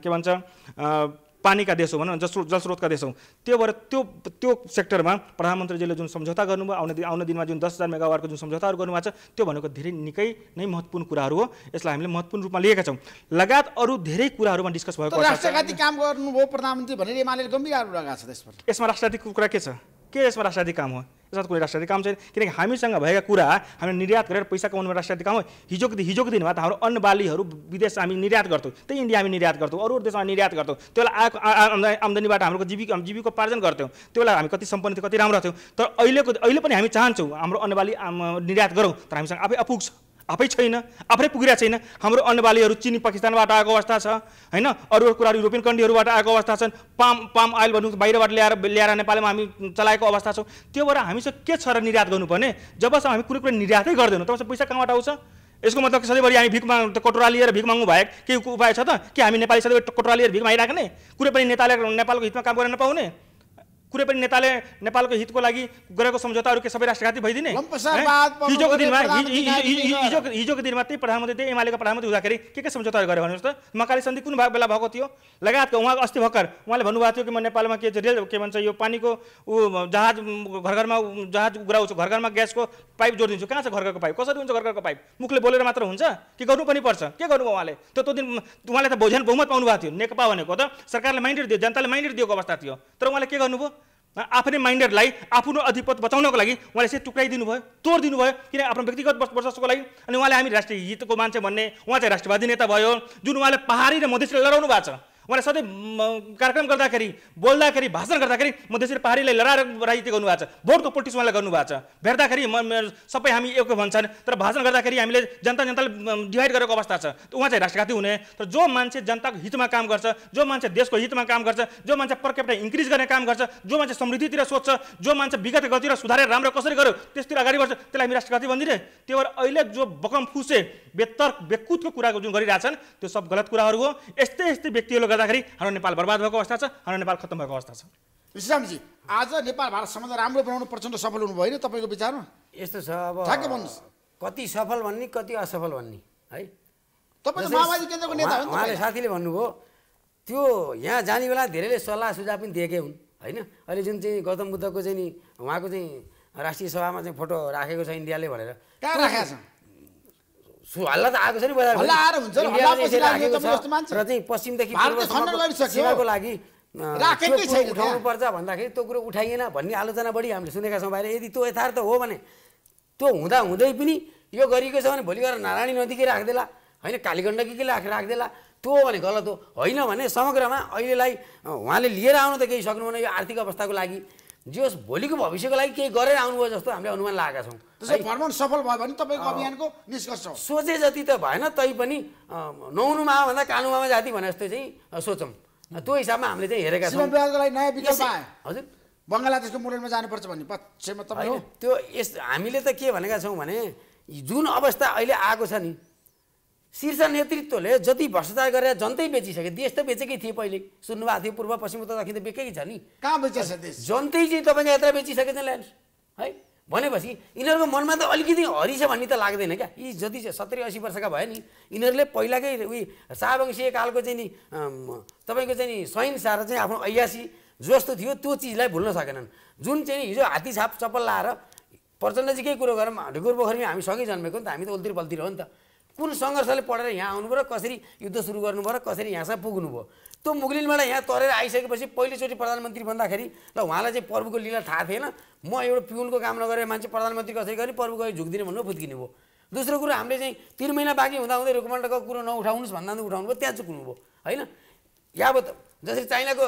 के भन्छ पानीका देश हो भनौँ जल जलस्रोतका देश हो त्यो भएर त्यो त्यो सेक्टरमा प्रधानमन्त्रीजीले जुन सम्झौता गर्नुभयो आउने आउने दिनमा जुन दस हजार मेगावाटको जुन सम्झौताहरू गर्नुभएको छ त्यो भनेको धेरै निकै नै महत्त्वपूर्ण कुराहरू हो यसलाई हामीले महत्त्वपूर्ण रूपमा लिएका छौँ लगायत अरू धेरै कुराहरूमा डिस्कस भएको राष्ट्रघाती काम गर्नुभयो प्रधानमन्त्री भनेर एमाले गम्भीर आरोप लगाएको छ यसमा राष्ट्रघाती कुरा के छ के यसमा राष्ट्रघाती काम हो त्यसमा कुनै राष्ट्रिय काम छैन किनकि हामीसँग भएका कुरा हामीले निर्यात गरेर पैसा कमाउनुमा राष्ट्रिय काम हो हिजोको हिजोको दिनमा त हाम्रो अन्न बालीहरू विदेश हामी निर्यात गर्थ्यौँ त्यही इन्डिया हामी निर्यात गर्थ्यौँ अरू अरू देशमा निर्यात गर्थ्यौँ त्यसलाई आएको आम्दानीबाट हाम्रो जीविका जीविकोपार्जन गर्थ्यौँ त्यसलाई हामी कति सम्पन्न थियो कति राम्रो थियौँ तर अहिलेको अहिले पनि हामी चाहन्छौँ हाम्रो अन्नबाली निर्यात गरौँ तर हामीसँग आफै अपुग छ आफै छैन आफै पुगिरहेको छैन हाम्रो अन्नबालीहरू चिनी पाकिस्तानबाट आएको अवस्था छ होइन अरू अरू कुराहरू युरोपियन कन्ट्रीहरूबाट आएको अवस्था छन् पाम पाम आयल भन्नु बाहिरबाट ल्याएर ल्याएर नेपालमा हामी चलाएको अवस्था छौँ त्यो भएर हामीसँग के छ र निर्यात गर्नुपर्ने जबसम्म हामी कुनै कुरा निर्यातै गर्दैनौँ तबसम्म पैसा कहाँबाट आउँछ यसको मतलब सधैँभरि हामी भिख माग कटोरा लिएर भिख माग्नु बाहेक केही उपाय छ त कि हामी नेपाली सधैँ कटोरा लिएर भिख मागिराख्ने कुनै पनि नेताले नेपालको हितमा काम गर्न नपाउने कुनै पनि नेताले नेपालको हितको लागि गरेको सम्झौताहरू के सबै राष्ट्रघाती भइदिने हिजोको दिनमा हिजोको दिनमा त्यही प्रधानमन्त्री त्यही एमालेको प्रधानमन्त्री हुँदाखेरि के के सम्झौताहरू गरे भन्नुहोस् त महाकाली सन्धि कुन बेला भएको थियो लगायतको उहाँको अस्ति भर्खर उहाँले भन्नुभएको थियो कि म नेपालमा के रेल के भन्छ यो पानीको ऊ जहाज घर घरमा जहाज उग्राउँछु घर घरमा ग्यासको पाइप जोडिदिन्छु कहाँ छ घर घरको पाइप कसरी हुन्छ घर घरको पाइप मुखले बोलेर मात्र हुन्छ कि गर्नु पनि पर्छ के गर्नु उहाँले त्यो त्यो दिन उहाँले त भोजन बहुमत पाउनु भएको थियो नेकपा भनेको त सरकारले माइन्डेड दियो जनताले माइन्डेड दिएको अवस्था थियो तर उहाँले के गर्नुभयो आफ्नै माइन्डरलाई आफ्नो अधिपत बचाउनको लागि उहाँले चाहिँ टुक्राइदिनु भयो तोडिदिनु भयो किन आफ्नो व्यक्तिगत वर्षको लागि अनि उहाँले हामी राष्ट्रिय हितको मान्छे भन्ने उहाँ चाहिँ राष्ट्रवादी नेता भयो जुन उहाँले पहाडी र मधेसले लडाउनु भएको छ उहाँले सधैँ कार्यक्रम गर्दाखेरि बोल्दाखेरि भाषण गर्दाखेरि म त्यसरी पहाडीलाई लडाएर राजनीति गर्नुभएको छ भोटको पोलिटिक्स उहाँले गर्नुभएको छ भेट्दाखेरि म सबै हामी एक भन्छन् तर भाषण गर्दाखेरि हामीले जनता जनताले डिभाइड गरेको अवस्था छ उहाँ चाहिँ राष्ट्रघाती हुने तर जो मान्छे जनताको हितमा काम गर्छ जो मान्छे देशको हितमा काम गर्छ जो मान्छे पर इन्क्रिज गर्ने काम गर्छ जो मान्छे समृद्धितिर सोध्छ जो मान्छे विगत गतिर सुधारेर राम्रो कसरी गर्यो त्यसतिर अगाडि बढ्छ त्यसलाई हामी राष्ट्रघाती भनिदिने त्यो भएर अहिले जो बकम फुसे बेतर्क बेकुतको कुराको जुन गरिरहेछन् त्यो सब गलत कुराहरू हो यस्तै यस्तै व्यक्तिहरूले गर्दाखेरि हाम्रो नेपाल बर्बाद भएको अवस्था छ हाम्रो नेपाल खत्तम भएको अवस्था छ विश्रामजी आज नेपाल भारत सम्बन्ध राम्रो बनाउनु प्रचण्ड सफल हुनु भएन तपाईँको विचारमा यस्तो छ अब भन्नुहोस् कति सफल भन्ने कति असफल भन्ने है तपाईँ माओवादी केन्द्रको नेता हो उहाँले साथीले भन्नुभयो त्यो यहाँ जाने बेला धेरैले सल्लाह सुझाव पनि दिएकै हुन् होइन अहिले जुन चाहिँ गौतम बुद्धको चाहिँ नि उहाँको चाहिँ राष्ट्रिय सभामा चाहिँ फोटो राखेको छ इन्डियाले भनेर कहाँ राखेका हल्ला त आएको छ नि बजार र चाहिँ पश्चिमदेखि सेवाको लागि उठाउनु पर्छ भन्दाखेरि त्यो कुरो उठाइएन भन्ने आलोचना बढी हामीले सुनेका छौँ बाहिर यदि त्यो यथार्थ हो भने त्यो हुँदा हुँदै पनि यो गरिएको छ भने भोलि गएर नारायणी नदीकै राखिदिएला होइन कालीगण्डकीकै राख राखिदिएला त्यो भने गलत हो होइन भने समग्रमा अहिलेलाई उहाँले लिएर आउनु त केही सक्नुहुन्न यो आर्थिक अवस्थाको लागि जे होस् भोलिको भविष्यको लागि केही गरेर आउनुभयो जस्तो हामीले अनुमान लगाएका छौँ भ्रमण सफल भयो भने तपाईँको अभियानको निष्कर्ष सोचे जति त भएन तैपनि नौनुमा भन्दा कानुमा जाति भने जस्तै चाहिँ सोचौँ त्यो हिसाबमा हामीले चाहिँ हेरेका छौँ नयाँ विकल्प आए हजुर बङ्गलादेशको मोडलमा जानुपर्छ भन्ने पक्षमा तपाईँ त्यो यस हामीले त के भनेका छौँ भने जुन अवस्था अहिले आएको छ नि शीर्ष नेतृत्वले जति भ्रष्टाचार गरेर जनतै बेचिसके देश त बेचेकै थिए पहिले सुन्नुभएको थियो पूर्व पश्चिम उत्तर दक्षिण त बेचेकै छ नि कहाँ बेचेछ देश जनतै चाहिँ तपाईँको यात्रा बेचिसकेछ ल्यान्ड है भनेपछि यिनीहरूको मनमा त अलिकति हरि छ भन्ने त लाग्दैन क्या यी जति चाहिँ सत्तरी असी वर्षका भयो नि यिनीहरूले पहिलाकै उयो शाहवंशीय कालको चाहिँ नि तपाईँको चाहिँ नि सहिंसा चाहिँ आफ्नो ऐयासी जस्तो थियो त्यो चिजलाई भुल्न सकेनन् जुन चाहिँ हिजो हात्ती छाप चप्पल लाएर प्रचण्डजीकै कुरो गरौँ ढुकुर पोखरीमा हामी सँगै जन्मेको नि त हामी त ओल्तिर बल्तिर हो नि त कुन सङ्घर्षले पढेर यहाँ आउनुभयो र कसरी युद्ध सुरु गर्नुभयो र कसरी यहाँसम्म पुग्नुभयो त्यो मुगलिनबाट यहाँ तरेर आइसकेपछि पहिलोचोटि प्रधानमन्त्री भन्दाखेरि र उहाँलाई चाहिँ प्रभुको लीला थाहा थिएन म एउटा पिउनको काम नगरेर मान्छे प्रधानमन्त्री कसरी गर्ने प्रभु गयो झुक्दिने भन्नु फुत्किनु भयो दोस्रो कुरो हामीले चाहिँ तिन महिना बाँकी हुँदै रुखमण्डलको कुरो नउठाउनुहोस् भन्दा उठाउनु भयो त्यहाँ चुक्नु भयो होइन यावत जसरी चाइनाको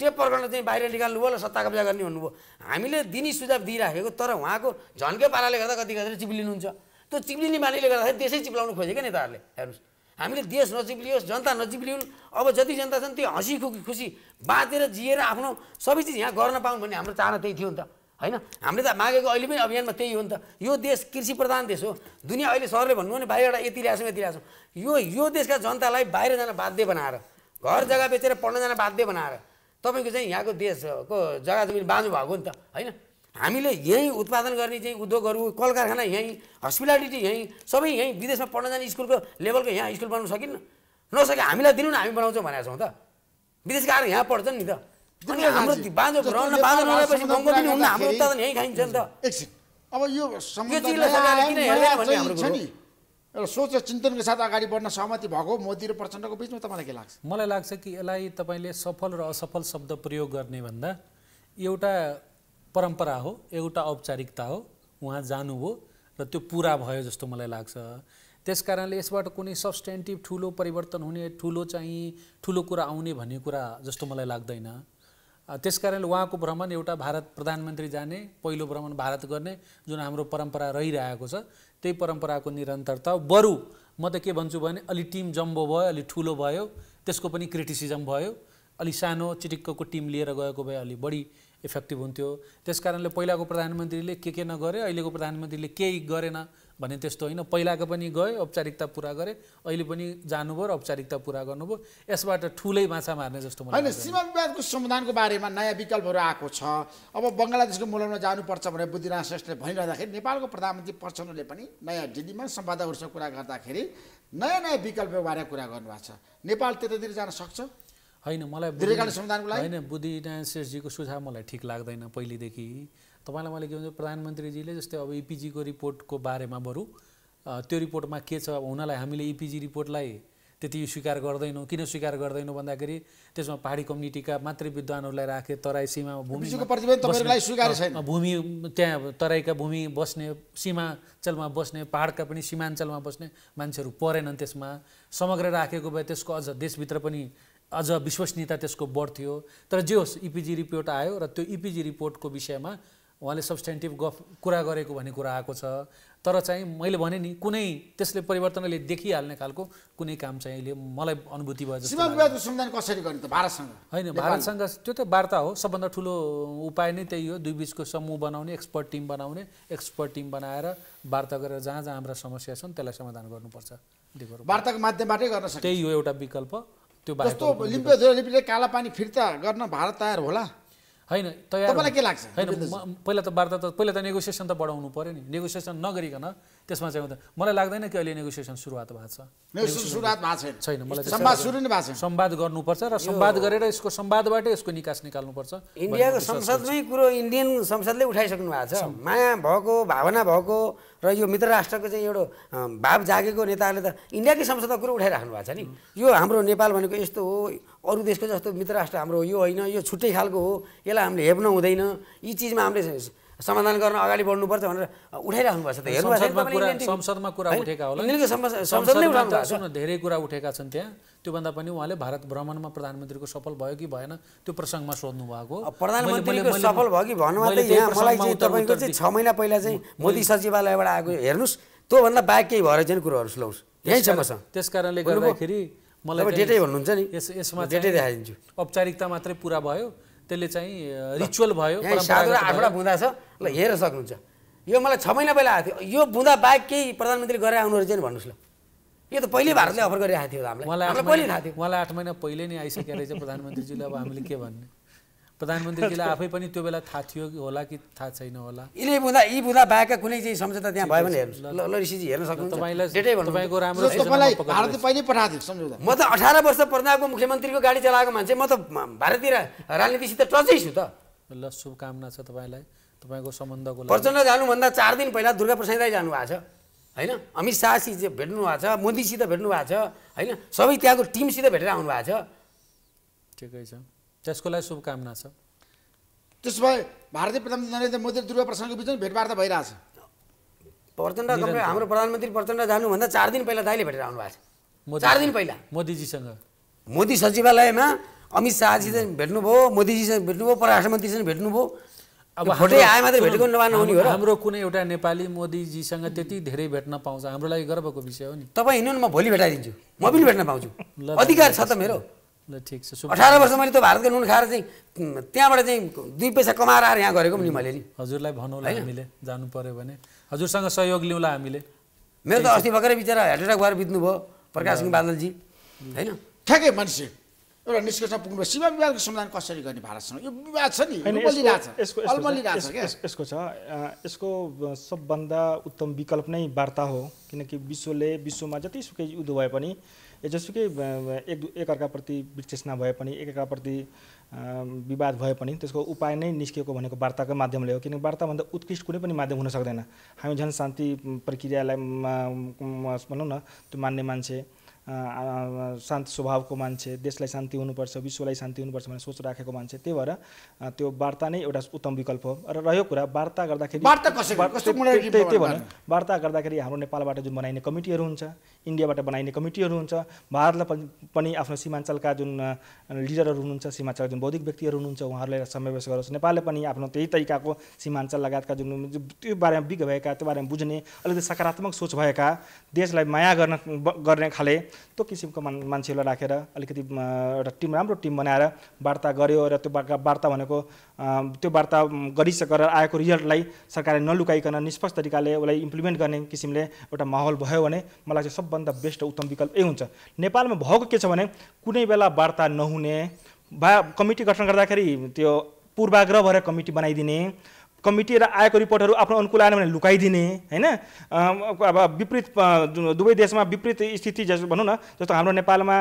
टेप प्रकरण चाहिँ बाहिर निकाल्नु भयो र सत्ता कब्जा गर्ने भन्नुभयो हामीले दिने सुझाव दिइराखेको तर उहाँको झन्के पाराले गर्दा कति कति चिप्लिनुहुन्छ त्यो चिप्लिने बानीले गर्दाखेरि देशै चिप्लाउनु खोजेको नेताहरूले हेर्नुहोस् हामीले देश नचिप्लियोस् जनता नचिप्लिउन् अब जति जनता छन् त्यो हँसी खुकी खुसी बाँचेर जिएर आफ्नो सबै चिज यहाँ गर्न पाउनु भन्ने हाम्रो चाहना त्यही थियो नि त होइन हामीले त मागेको अहिले पनि अभियानमा त्यही हो नि त यो देश कृषि प्रधान देश हो दुनियाँ अहिले सरले भन्नुभयो भने बाहिरबाट यति ल्याएछौँ यति ल्याएछौँ यो यो देशका जनतालाई बाहिर जान बाध्य बनाएर घर जग्गा बेचेर पढ्न जान बाध्य बनाएर तपाईँको चाहिँ यहाँको देशको जग्गा जमिन बाँझो भएको नि त होइन हामीले यहीँ उत्पादन गर्ने चाहिँ उद्योगहरू कल कारखाना यहीँ हस्पिटालिटी यहीँ सबै यहीँ विदेशमा पढ्न जाने स्कुलको लेभलको यहाँ स्कुल बनाउन सकिन्न नसके हामीलाई दिनु न हामी बनाउँछौँ भनेको छौँ त विदेश गएर यहाँ पढ्छन् नि त हाम्रो बाँझो बाँझो महँगो पनि हाम्रो उत्पादन यहीँ खाइन्छ नि त एकछिन अब यो एउटा सोच र चिन्तनको साथ अगाडि बढ्न सहमति भएको मोदी र प्रचण्डको बिचमा तपाईँलाई के लाग्छ मलाई लाग्छ कि यसलाई तपाईँले सफल र असफल शब्द प्रयोग गर्ने भन्दा एउटा परम्परा हो एउटा औपचारिकता हो उहाँ जानुभयो र त्यो पुरा भयो जस्तो मलाई लाग्छ त्यस कारणले यसबाट कुनै सब्सटेन्टिभ ठुलो परिवर्तन हुने ठुलो चाहिँ ठुलो कुरा आउने भन्ने कुरा जस्तो मलाई लाग्दैन त्यस कारणले उहाँको भ्रमण एउटा भारत प्रधानमन्त्री जाने पहिलो भ्रमण भारत गर्ने जुन हाम्रो परम्परा रहिरहेको छ त्यही परम्पराको निरन्तरता बरु म त के भन्छु भने अलि टिम जम्बो भयो अलि ठुलो भयो त्यसको पनि क्रिटिसिजम भयो अलि सानो चिटिक्कको टिम लिएर गएको भए अलि बढी इफेक्टिभ हुन्थ्यो त्यस कारणले पहिलाको प्रधानमन्त्रीले के के नगरे अहिलेको प्रधानमन्त्रीले केही गरेन भने त्यस्तो होइन पहिलाको पनि गए औपचारिकता पुरा गरे अहिले पनि जानुभयो र औपचारिकता पुरा गर्नुभयो यसबाट ठुलै माछा मार्ने जस्तो होइन सीमा विवादको समाधानको बारेमा नयाँ विकल्पहरू आएको छ अब बङ्गलादेशको मुलुकमा जानुपर्छ भनेर बुद्धिराज श्रेष्ठले भनिरहँदाखेरि नेपालको प्रधानमन्त्री प्रचण्डले पनि नयाँ दिल्लीमा सम्पादकहरूसँग कुरा गर्दाखेरि नयाँ नयाँ विकल्पबारे बारेमा कुरा गर्नुभएको छ नेपाल त्यतातिर जान सक्छ होइन मलाई होइन बुद्धिनारायण शेठजीको सुझाव मलाई ठिक लाग्दैन पहिलेदेखि तपाईँलाई मैले के भन्छ प्रधानमन्त्रीजीले जस्तै अब इपिजीको रिपोर्टको बारेमा बरु त्यो रिपोर्टमा के छ हुनलाई हामीले इपिजी रिपोर्टलाई त्यति स्वीकार गर्दैनौँ किन स्वीकार गर्दैनौँ भन्दाखेरि त्यसमा पहाडी कम्युनिटीका मात्रै विद्वानहरूलाई राखे तराई सीमा भूमि भूमि त्यहाँ तराईका भूमि बस्ने सीमाञ्चलमा बस्ने पहाडका पनि सीमाञ्चलमा बस्ने मान्छेहरू परेनन् त्यसमा समग्र राखेको भए त्यसको अझ देशभित्र पनि अझ विश्वसनीयता त्यसको बढ्थ्यो तर जे होस् इपिजी e रिपोर्ट आयो र त्यो इपिजी e रिपोर्टको विषयमा उहाँले सब्सटेन्टिभ गफ कुरा गरेको भन्ने कुरा आएको छ तर चाहिँ मैले भने नि कुनै त्यसले परिवर्तनले देखिहाल्ने खालको कुनै काम चाहिँ अहिले मलाई अनुभूति भयो कसरी गर्ने त भारतसँग होइन भारतसँग त्यो त वार्ता हो सबभन्दा ठुलो उपाय नै त्यही हो दुई बिचको समूह बनाउने एक्सपर्ट टिम बनाउने एक्सपर्ट टिम बनाएर वार्ता गरेर जहाँ जहाँ हाम्रा समस्या छन् त्यसलाई समाधान गर्नुपर्छ वार्ताको माध्यमबाटै गर्न त्यही हो एउटा विकल्प त्यो जस्तो लिम्बे लिपिले काला पानी फिर्ता गर्न भारत तयार होला होइन तयार के लाग्छ होइन पहिला त वार्ता त पहिला त नेगोसिएसन त बढाउनु पऱ्यो नि नेगोसिएसन नगरिकन त्यसमा चाहिँ मलाई लाग्दैन कि अहिले नेगोसिएसन सुरुवात भएको छ छैन मलाई सम्वाद भएको छ सम्वाद गर्नुपर्छ र सम्वाद गरेर यसको सम्वादबाट यसको निकास निकाल्नुपर्छ इन्डियाको संसदमै कुरो इन्डियन संसदले उठाइसक्नु भएको छ माया भएको भावना भएको र यो मित्र राष्ट्रको चाहिँ एउटा भाव जागेको नेताहरूले त इन्डियाकै संसदमा कुरो उठाइराख्नु भएको छ नि यो हाम्रो नेपाल भनेको यस्तो हो अरू देशको जस्तो मित्र राष्ट्र हाम्रो यो होइन यो छुट्टै खालको हो यसलाई हामीले हेप्न हुँदैन यी चिजमा हामीले समाधान गर्न अगाडि बढ्नुपर्छ भनेर भएको छ त हेर्नु संसदमा कुरा उठेका होला धेरै कुरा उठेका छन् त्यहाँ त्योभन्दा पनि उहाँले भारत भ्रमणमा प्रधानमन्त्रीको सफल भयो कि भएन त्यो प्रसङ्गमा सोध्नु भएको प्रधानमन्त्रीको सफल भयो कि भन्नु यहाँ मलाई चाहिँ तपाईँको चाहिँ छ महिना पहिला चाहिँ मोदी सचिवालयबाट आएको हेर्नुहोस् त्योभन्दा बाहेक केही भएर चाहिँ कुरोहरू सुलाउँछ यही छ त्यस कारणले गर्दाखेरि मलाई डेटै भन्नुहुन्छ नि यसमा डेटै देखाइदिन्छु औपचारिकता मात्रै पुरा भयो त्यसले चाहिँ रिचुअल भयो आठवटा बुँदा छ ल हेर सक्नुहुन्छ यो मलाई छ महिना पहिला आएको थियो यो बुँदा बाहेक केही प्रधानमन्त्री गरेर आउनु रहेछ नि भन्नुहोस् ल यो त पहिले भारतले अफर गरिरहेको थियो हामीलाई मलाई आठ महिना पहिले नै आइसकेको रहेछ प्रधानमन्त्रीजीले अब हामीले के भन्ने प्रधानमन्त्रीजीलाई <laughs> आफै पनि त्यो बेला थाहा थियो होला कि थाहा छैन होला यसले बुझ्दा यी बुझ्दा बाहेकका कुनै चाहिँ सम्झौता त्यहाँ भयो भने हेर्नु ऋषिजी हेर्न सक्नुहुन्छ राम्रो म त अठार वर्ष प्रधानको मुख्यमन्त्रीको गाडी चलाएको मान्छे म त भारतीय राजनीतिसित टचै छु त ल शुभकामना छ तपाईँलाई तपाईँको सम्बन्धको प्रचण्ड जानुभन्दा चार दिन पहिला दुर्गा प्रसाद राई जानुभएको छ होइन अमित शाहसित भेट्नु भएको छ मोदीसित भेट्नु भएको छ होइन सबै त्यहाँको टिमसित भेटेर आउनु भएको छ ठिकै छ त्यसको लागि शुभकामना छ त्यसो भए भारतीय प्रधानमन्त्री नरेन्द्र मोदी दुर्गा प्रसादको बिचमा भेटवार्ता भइरहेछ प्रचण्ड हाम्रो प्रधानमन्त्री प्रचण्ड जानुभन्दा चार दिन पहिला दाइले भेटेर आउनु भएको छ चार दिन पहिला मोदीजीसँग मोदी सचिवालयमा अमित शाहजी भेट्नुभयो मोदीजीसँग भेट्नुभयो परराष्ट्र मन्त्रीसँग भेट्नुभयो अब भोटै आए मात्रै भेटेको नभए हो हाम्रो कुनै एउटा नेपाली मोदीजीसँग त्यति धेरै भेट्न पाउँछ हाम्रो लागि गर्वको विषय हो नि तपाईँ हिँड्नु म भोलि भेटाइदिन्छु म पनि भेट्न पाउँछु अधिकार छ त मेरो ल ठिक छ अठार वर्ष मैले त भारतको नुन खाएर चाहिँ त्यहाँबाट चाहिँ दुई पैसा कमाएर आएर यहाँ गरेको नि मैले नि हजुरलाई भनौँ हामीले जानु पर्यो भने हजुरसँग सहयोग लिउँला हामीले मेरो त अस्ति भर्खरै बिचरा हार्ट एट्याक भएर भयो प्रकाश सिंह बादलजी होइन ठ्याक्कै मान्छे एउटा निष्कर्ष पुग्नु सीमा विवादको समाधान कसरी गर्ने भारतसँग यो विवाद छ नि यसको छ यसको सबभन्दा उत्तम विकल्प नै वार्ता हो किनकि विश्वले विश्वमा जतिसुकै युद्ध भए पनि जसुकै एक एकअर्काप्रति विचेषणा भए पनि एक अर्काप्रति विवाद भए पनि त्यसको उपाय नै निस्किएको भनेको वार्ताको माध्यमले हो किनकि वार्ताभन्दा उत्कृष्ट कुनै पनि माध्यम हुन सक्दैन हामी झन् शान्ति प्रक्रियालाई भनौँ न त्यो मान्ने मान्छे शान्त स्वभावको मान्छे देशलाई शान्ति हुनुपर्छ विश्वलाई शान्ति हुनुपर्छ भनेर सोच राखेको मान्छे त्यही भएर त्यो वार्ता नै एउटा उत्तम विकल्प हो र रह्यो कुरा वार्ता गर्दाखेरि त्यही भएर वार्ता गर्दाखेरि हाम्रो नेपालबाट जुन बनाइने कमिटीहरू हुन्छ इन्डियाबाट बनाइने कमिटीहरू हुन्छ भारतलाई पनि आफ्नो सीमाञ्चलका जुन लिडरहरू हुनुहुन्छ सीमाञ्चलका जुन बौद्धिक व्यक्तिहरू हुनुहुन्छ उहाँहरूलाई समावेश गरोस् नेपालले पनि आफ्नो त्यही तरिकाको सीमाञ्चल लगायतका जुन त्यो बारेमा विज्ञ भएका त्यो बारेमा बुझ्ने अलिकति सकारात्मक सोच भएका देशलाई माया गर्न गर्ने खाले त्यो किसिमको मान मान्छेहरूलाई राखेर अलिकति एउटा टिम राम्रो टिम बनाएर वार्ता गऱ्यो र त्यो वार्ता भनेको त्यो वार्ता गरिसकेर आएको रिजल्टलाई सरकारले नलुकाइकन निष्पक्ष तरिकाले उसलाई इम्प्लिमेन्ट गर्ने किसिमले एउटा माहौल भयो भने मलाई चाहिँ सबभन्दा बेस्ट उत्तम विकल्प यही हुन्छ नेपालमा भएको के छ भने कुनै बेला वार्ता नहुने बा कमिटी गठन गर्दाखेरि त्यो पूर्वाग्रह भएर कमिटी बनाइदिने कमिटी र आएको रिपोर्टहरू आफ्नो अनुकूल आएन भने लुकाइदिने होइन अब विपरीत दुवै देशमा विपरीत स्थिति जस भनौँ न जस्तो हाम्रो नेपालमा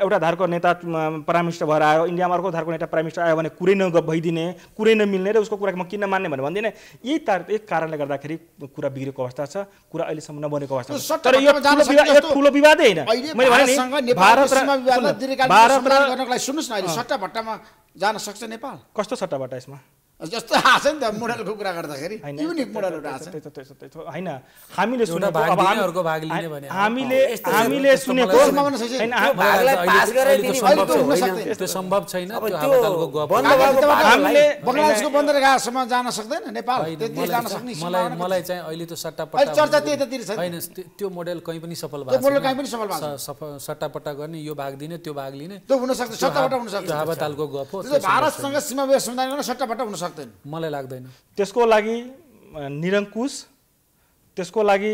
एउटा धारको नेता प्राइम मिनिस्टर भएर आयो इन्डियामा अर्को धारको नेता प्राइम मिनिस्टर आयो भने कुरै न भइदिने कुरै नमिल्ने र उसको कुरा म किन मान्ने भनेर भन्दिनँ यही तार एक कारणले गर्दाखेरि कुरा बिग्रेको अवस्था छ कुरा अहिलेसम्म नबनेको अवस्था छ तर यो ठुलो विवादै होइन मैले भारत सुन्नुहोस् न सट्टा भट्टामा जान सक्छ नेपाल कस्तो सट्टाबाट यसमा जस्तो आएको नि त मोडलको कुरा गर्दाखेरि युनिक मोडलहरू हाँस होइन हामीले सुनेको हामीले हामीले सुनेको सम्भव छैन हामीले बङ्गलादेशको बन्दरगाहसम्म जान सक्दैन नेपाल जान सक्ने मलाई मलाई चाहिँ अहिले त्यो सट्टापट्टा चर्चा त्यतातिर छ होइन त्यो मोडल कहीँ पनि सफल भएको मोडल कहीँ पनि सफल भएको सट्टापट्टा गर्ने यो भाग दिने त्यो भाग लिने त्यो हुन सक्छ सट्टापट्टा हुन सक्छ हावातालको गफ हो भारतसँग सीमा व्यवस्था सट्टापट्टा हुन सक्छ सक्दैन मलाई लाग्दैन त्यसको लागि निरङ्कुश त्यसको लागि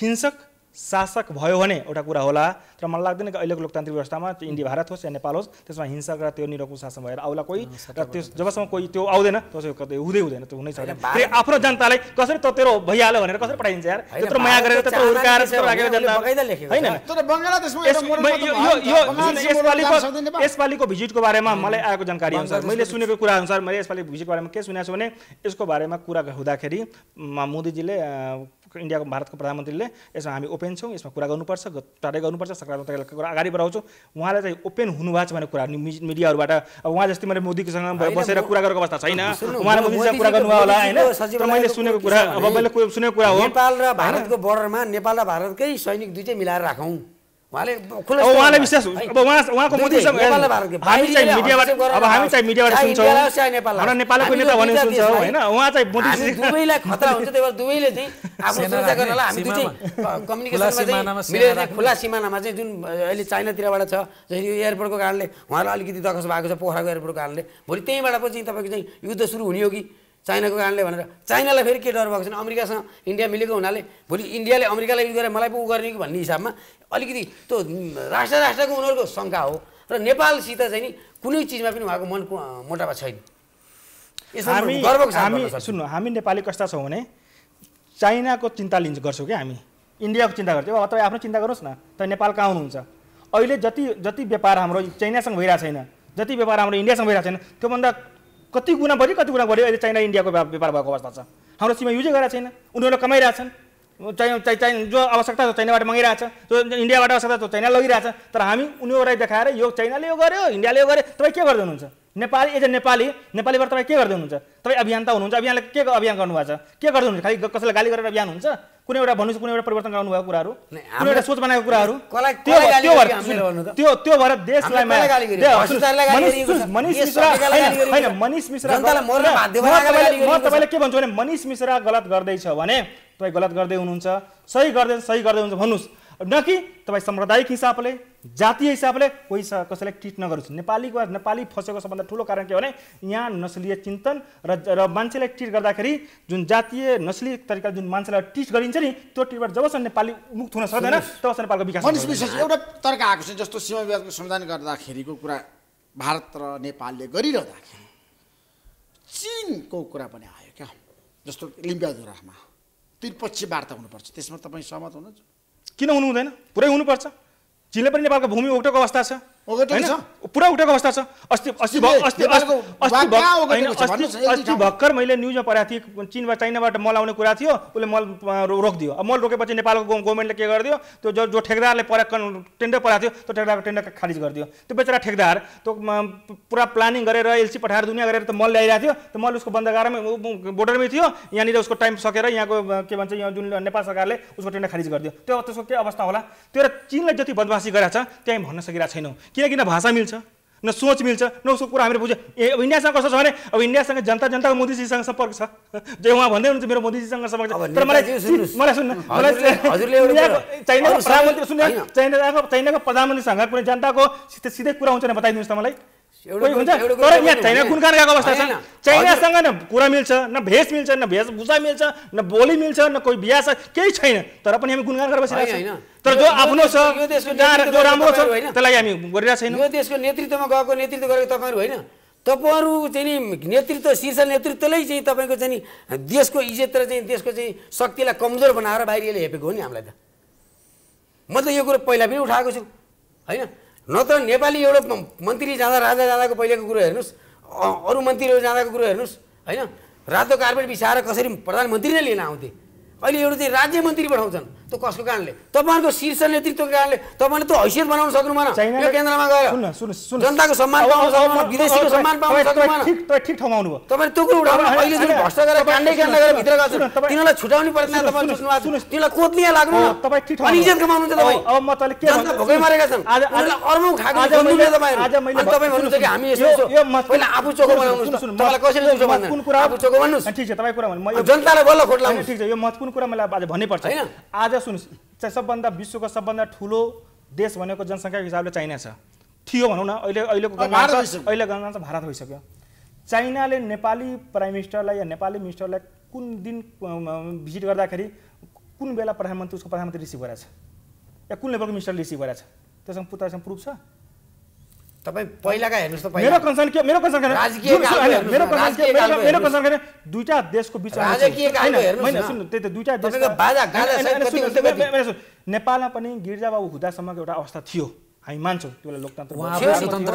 हिंसक शासक भयो भने एउटा कुरा होला तर मलाई लाग्दैन कि अहिलेको लोकतान्त्रिक व्यवस्थामा त्यो इन्डिया भारत होस् या नेपाल होस् त्यसमा हिंसक र त्यो निरको शासन भएर आउला कोही र त्यो जबसम्म कोही त्यो आउँदैन तबसम्म कतै हुँदै हुँदैन त्यो हुनै छैन आफ्नो जनतालाई कसरी त भइहाल्यो भनेर कसरी पठाइन्छ यार त्यत्रो माया गरेर त्यत्रो हुर्काएर होइन यसपालिको भिजिटको बारेमा मलाई आएको जानकारी अनुसार मैले सुनेको कुरा अनुसार मैले यसपालि भिजिटको बारेमा के सुनेको छु भने यसको बारेमा कुरा हुँदाखेरि मोदीजीले इन्डियाको भारतको प्रधानमन्त्रीले यसमा हामी ओपेन छौँ यसमा कुरा गर्नुपर्छ चाँडै गर्नुपर्छ सकारात्मक कुरा अगाडि बढाउँछौँ उहाँलाई चाहिँ ओपन हुनुभएको छ भन्ने कुरा मिडियाहरूबाट अब उहाँ जस्तै मैले मोदीसँग बसेर कुरा गरेको अवस्था छैन उहाँले मोदीसँग कुरा गर्नुभयो होला होइन मैले सुनेको कुरा अब मैले सुनेको कुरा हो नेपाल र भारतको बोर्डरमा नेपाल र भारतकै सैनिक दुइटै मिलाएर राखौँ उहाँले उहाँले विशेष अब उहाँ उहाँको मोदी हामी चाहिँ मिडियाबाट अब हामी चाहिँ मिडियाबाट सुन्छौँ हाम्रो नेपालको नेता भनेर सुन्छौँ होइन उहाँ चाहिँ मोदी दुवैलाई खतरा हुन्छ त्यही भएर दुवैले चाहिँ आफ्नो सुरक्षा गर्नलाई हामी दुई कम्युनिकेसनमा मिलेर चाहिँ खुला सिमानामा चाहिँ जुन अहिले चाइनातिरबाट छ जस्तै यो एयरपोर्टको कारणले उहाँलाई अलिकति दखस भएको छ पोखराको एयरपोर्टको कारणले भोलि त्यहीँबाट पछि तपाईँको चाहिँ युद्ध सुरु हुने हो कि चाइनाको कारणले भनेर चाइनालाई फेरि के डर भएको छैन अमेरिकासँग इन्डिया मिलेको हुनाले भोलि इन्डियाले अमेरिकालाई युज गरेर मलाई पो उ गर्ने कि भन्ने हिसाबमा अलिकति त्यो राष्ट्र राष्ट्रको उनीहरूको शङ्का हो र नेपालसित चाहिँ नि कुनै चिजमा पनि उहाँको मन मोटापा छैन हामी हामी सुन्नु हामी नेपाली कस्ता छौँ भने चाइनाको चिन्ता लिन्छ गर्छौँ क्या हामी इन्डियाको चिन्ता गर्छौँ अब तपाईँ आफ्नो चिन्ता गर्नुहोस् न तपाईँ नेपाल कहाँ हुनुहुन्छ अहिले जति जति व्यापार हाम्रो चाइनासँग भइरहेको छैन जति व्यापार हाम्रो इन्डियासँग भइरहेको छैन त्योभन्दा कति गुणा बढ्यो कति गुणा बढ्यो अहिले चाइना इन्डियाको व्यापार भएको अवस्था छ हाम्रो सीमा युजै गरेको छैन उनीहरू कमाइरहेछन् चाइ चाइ जो आवश्यकता छ चाइनाबाट छ जो इन्डियाबाट आवश्यकता छ चाइना लगिरहेछ तर हामी उनीहरूलाई देखाएर यो चाइनाले यो गर्यो इन्डियाले यो गर्यो तपाईँ के गर्दै हुनुहुन्छ नेपाली एज अ नेपाली नेपालीबाट तपाईँ के गर्दै हुनुहुन्छ तपाईँ अभियन्ता हुनुहुन्छ अभियानले के अभियान गर्नुभएको छ के गर्दै हुनुहुन्छ खालि कसैलाई गाली गरेर अभियान हुन्छ कुनै एउटा भन्नुहोस् कुनै एउटा परिवर्तन गराउनु भएको कुराहरू कुनै एउटा सोच बनाएको कुराहरू त्यो त्यो भएर देशलाई तपाईँले के भन्छु भने मनिष मिश्रा गलत गर्दैछ भने तपाईँ गलत गर्दै हुनुहुन्छ सही गर्दै सही गर्दै हुनुहुन्छ भन्नुहोस् न कि तपाईँ साम्प्रदायिक हिसाबले जातीय हिसाबले कोही कसैलाई ट्रिट नगरोस् नेपालीको वा नेपाली फसेको सबभन्दा ठुलो कारण के हो भने यहाँ नस्लीय चिन्तन र र मान्छेलाई ट्रिट गर्दाखेरि जुन जातीय नस्लीय तरिका जुन मान्छेलाई ट्रिट गरिन्छ नि त्यो ट्रिटबाट जबसम्म नेपाली मुक्त हुन सक्दैन तबसम्म नेपालको विकास विशेष एउटा तर्क आएको छ जस्तो सीमा विवादको समाधान गर्दाखेरिको कुरा भारत र नेपालले गरिरहँदाखेरि चिनको कुरा पनि आयो क्या जस्तो लिम्बियाधुरामा त्रिपक्षीय वार्ता हुनुपर्छ त्यसमा तपाईँ सहमत हुनुहुन्छ किन हुनु हुँदैन पुरै हुनुपर्छ चिनले पनि नेपालको भूमि ओगटेको अवस्था छ पुरा उठेको अवस्था छ अस्ति अस्ति अस्ति अस्ति भर्खर मैले न्युजमा परेको थिएँ वा चाइनाबाट मल आउने कुरा थियो उसले मल रोकिदियो अब मल रोकेपछि नेपालको गभर्मेन्टले के गरिदियो त्यो जो जो ठेकदारले परेको टेन्डर पराएको थियो त्यो ठेकदारको टेन्डर खारिज गरिदियो त्यो बेचरा ठेकदार त्यो पुरा प्लानिङ गरेर एलसी पठाएर दुनियाँ गरेर त मल ल्याइरहेको थियो त मल उसको बन्दगारमै बोर्डरमै थियो यहाँनिर उसको टाइम सकेर यहाँको के भन्छ यहाँ जुन नेपाल सरकारले उसको टेन्डर खारिज गरिदियो त्यो त्यसको के अवस्था होला त्यो चिनले जति बदमासी गरेको छ त्यहीँ भन्न सकिरहेको छैनौँ किनकि न भाषा मिल्छ न सोच मिल्छ न उसको कुरा हामीले बुझ्यो ए अब इन्डियासँग कस्तो छ भने अब इन्डियासँग जनता जनताको मोदीजीसँग सम्पर्क छ <laughs> जो उहाँ भन्दै हुनुहुन्छ मेरो मोदीजीसँग सम्पर्क छ तर मलाई <laughs> मलाई सुन्नु मलाई चाइनाको प्रधानमन्त्री सुन्नु चाइनाको चाइनाको प्रधानमन्त्रीसँग कुनै जनताको सिधै सिधै कुरा हुन्छ भने बताइदिनुहोस् त मलाई हुन्छ तर यहाँ चाइना कुनकान गएको अवस्था छ चाइनासँग न कुरा मिल्छ न भेष मिल्छ न भेषभूषा मिल्छ न बोली मिल्छ न कोही बिहा केही छैन तर पनि हामी गुणगान गरेर बसिरहेको छैन तर जो आफ्नो छ जो राम्रो छ त्यसलाई हामी गरिरहेको छैन यो देशको नेतृत्वमा गएको नेतृत्व गरेको तपाईँहरू होइन तपाईँहरू चाहिँ नि नेतृत्व शीर्ष नेतृत्वलाई चाहिँ तपाईँको चाहिँ देशको इज्जत र चाहिँ देशको चाहिँ शक्तिलाई कमजोर बनाएर बाहिरीले हेपेको हो नि हामीलाई त म त यो कुरो पहिला पनि उठाएको छु होइन नत्र नेपाली एउटा मन्त्री जाँदा राजा जाँदाको पहिलेको कुरो हेर्नुहोस् अरू मन्त्रीहरू जाँदाको कुरो हेर्नुहोस् होइन रातो कार्पेट बिसाएर कसरी प्रधानमन्त्री नै लिन आउँथे अहिले एउटा चाहिँ राज्य मन्त्री पठाउँछन् त्यो कसको कारणले तपाईँहरूको शीर्ष नेतृत्वको कारणले तपाईँले त हैसियत बनाउन सक्नुभएन यो केन्द्रमा गएर जनताको सम्मान पाउन सक्नुभएन विदेशीको सम्मान पाउन सक्नुभएन ठिक ठाउँमा आउनुभयो तपाईँले त्यो कुरो उठाउनु अहिले जुन भ्रष्ट गरेर काण्डै काण्ड गरेर भित्र गएको तिनीहरूलाई छुटाउने प्रयत्न तपाईँ सोच्नु भएको छ तिनीहरूलाई कोत्लिया लाग्नु तपाईँ ठिक ठाउँ इज्जत कमाउनुहुन्छ तपाईँ अब म तले के जनता भोकै मरेका छन् उनीहरूलाई अर्मौ खाएको भन्नुहुन्छ तपाईँहरू अनि तपाईँ भन्नुहुन्छ कि हामी यसो पहिला आफू चोको बनाउनु तपाईँलाई कसरी चोको भन्दैन आफू चोको भन्नुहोस् जनतालाई बल्ल खोट लाग्नु ठिक छ यो महत्त्वपूर्ण कुरा मलाई आज भन्नैपर्छ होइन आज सुन्नुहोस् सबभन्दा विश्वको सबभन्दा ठुलो देश भनेको जनसङ्ख्याको हिसाबले चाइना छ थियो भनौँ न अहिले अहिलेको अहिले गणना भारत भइसक्यो चाइनाले नेपाली प्राइम मिनिस्टरलाई या नेपाली मिनिस्टरलाई कुन दिन भिजिट गर्दाखेरि कुन बेला प्रधानमन्त्री उसको प्रधानमन्त्री रिसिभ गराएको छ या कुन लेभलको मिनिस्टरले रिसिभ गराएको छ त्यसमा पुत्रसँग प्रुफ छ तपाईँ पहिलाका हेर्नुहोस् त मेरो कन्सर्न के मेरो कन्सर्न मेरो कन्सर्न के मेरो कन्सर्न के दुईटा देशको बिचमा दुईटा नेपालमा पनि गिर्जाबाबु हुँदासम्मको एउटा अवस्था थियो हामी मान्छौँ त्यो लोकतन्त्र स्वतन्त्र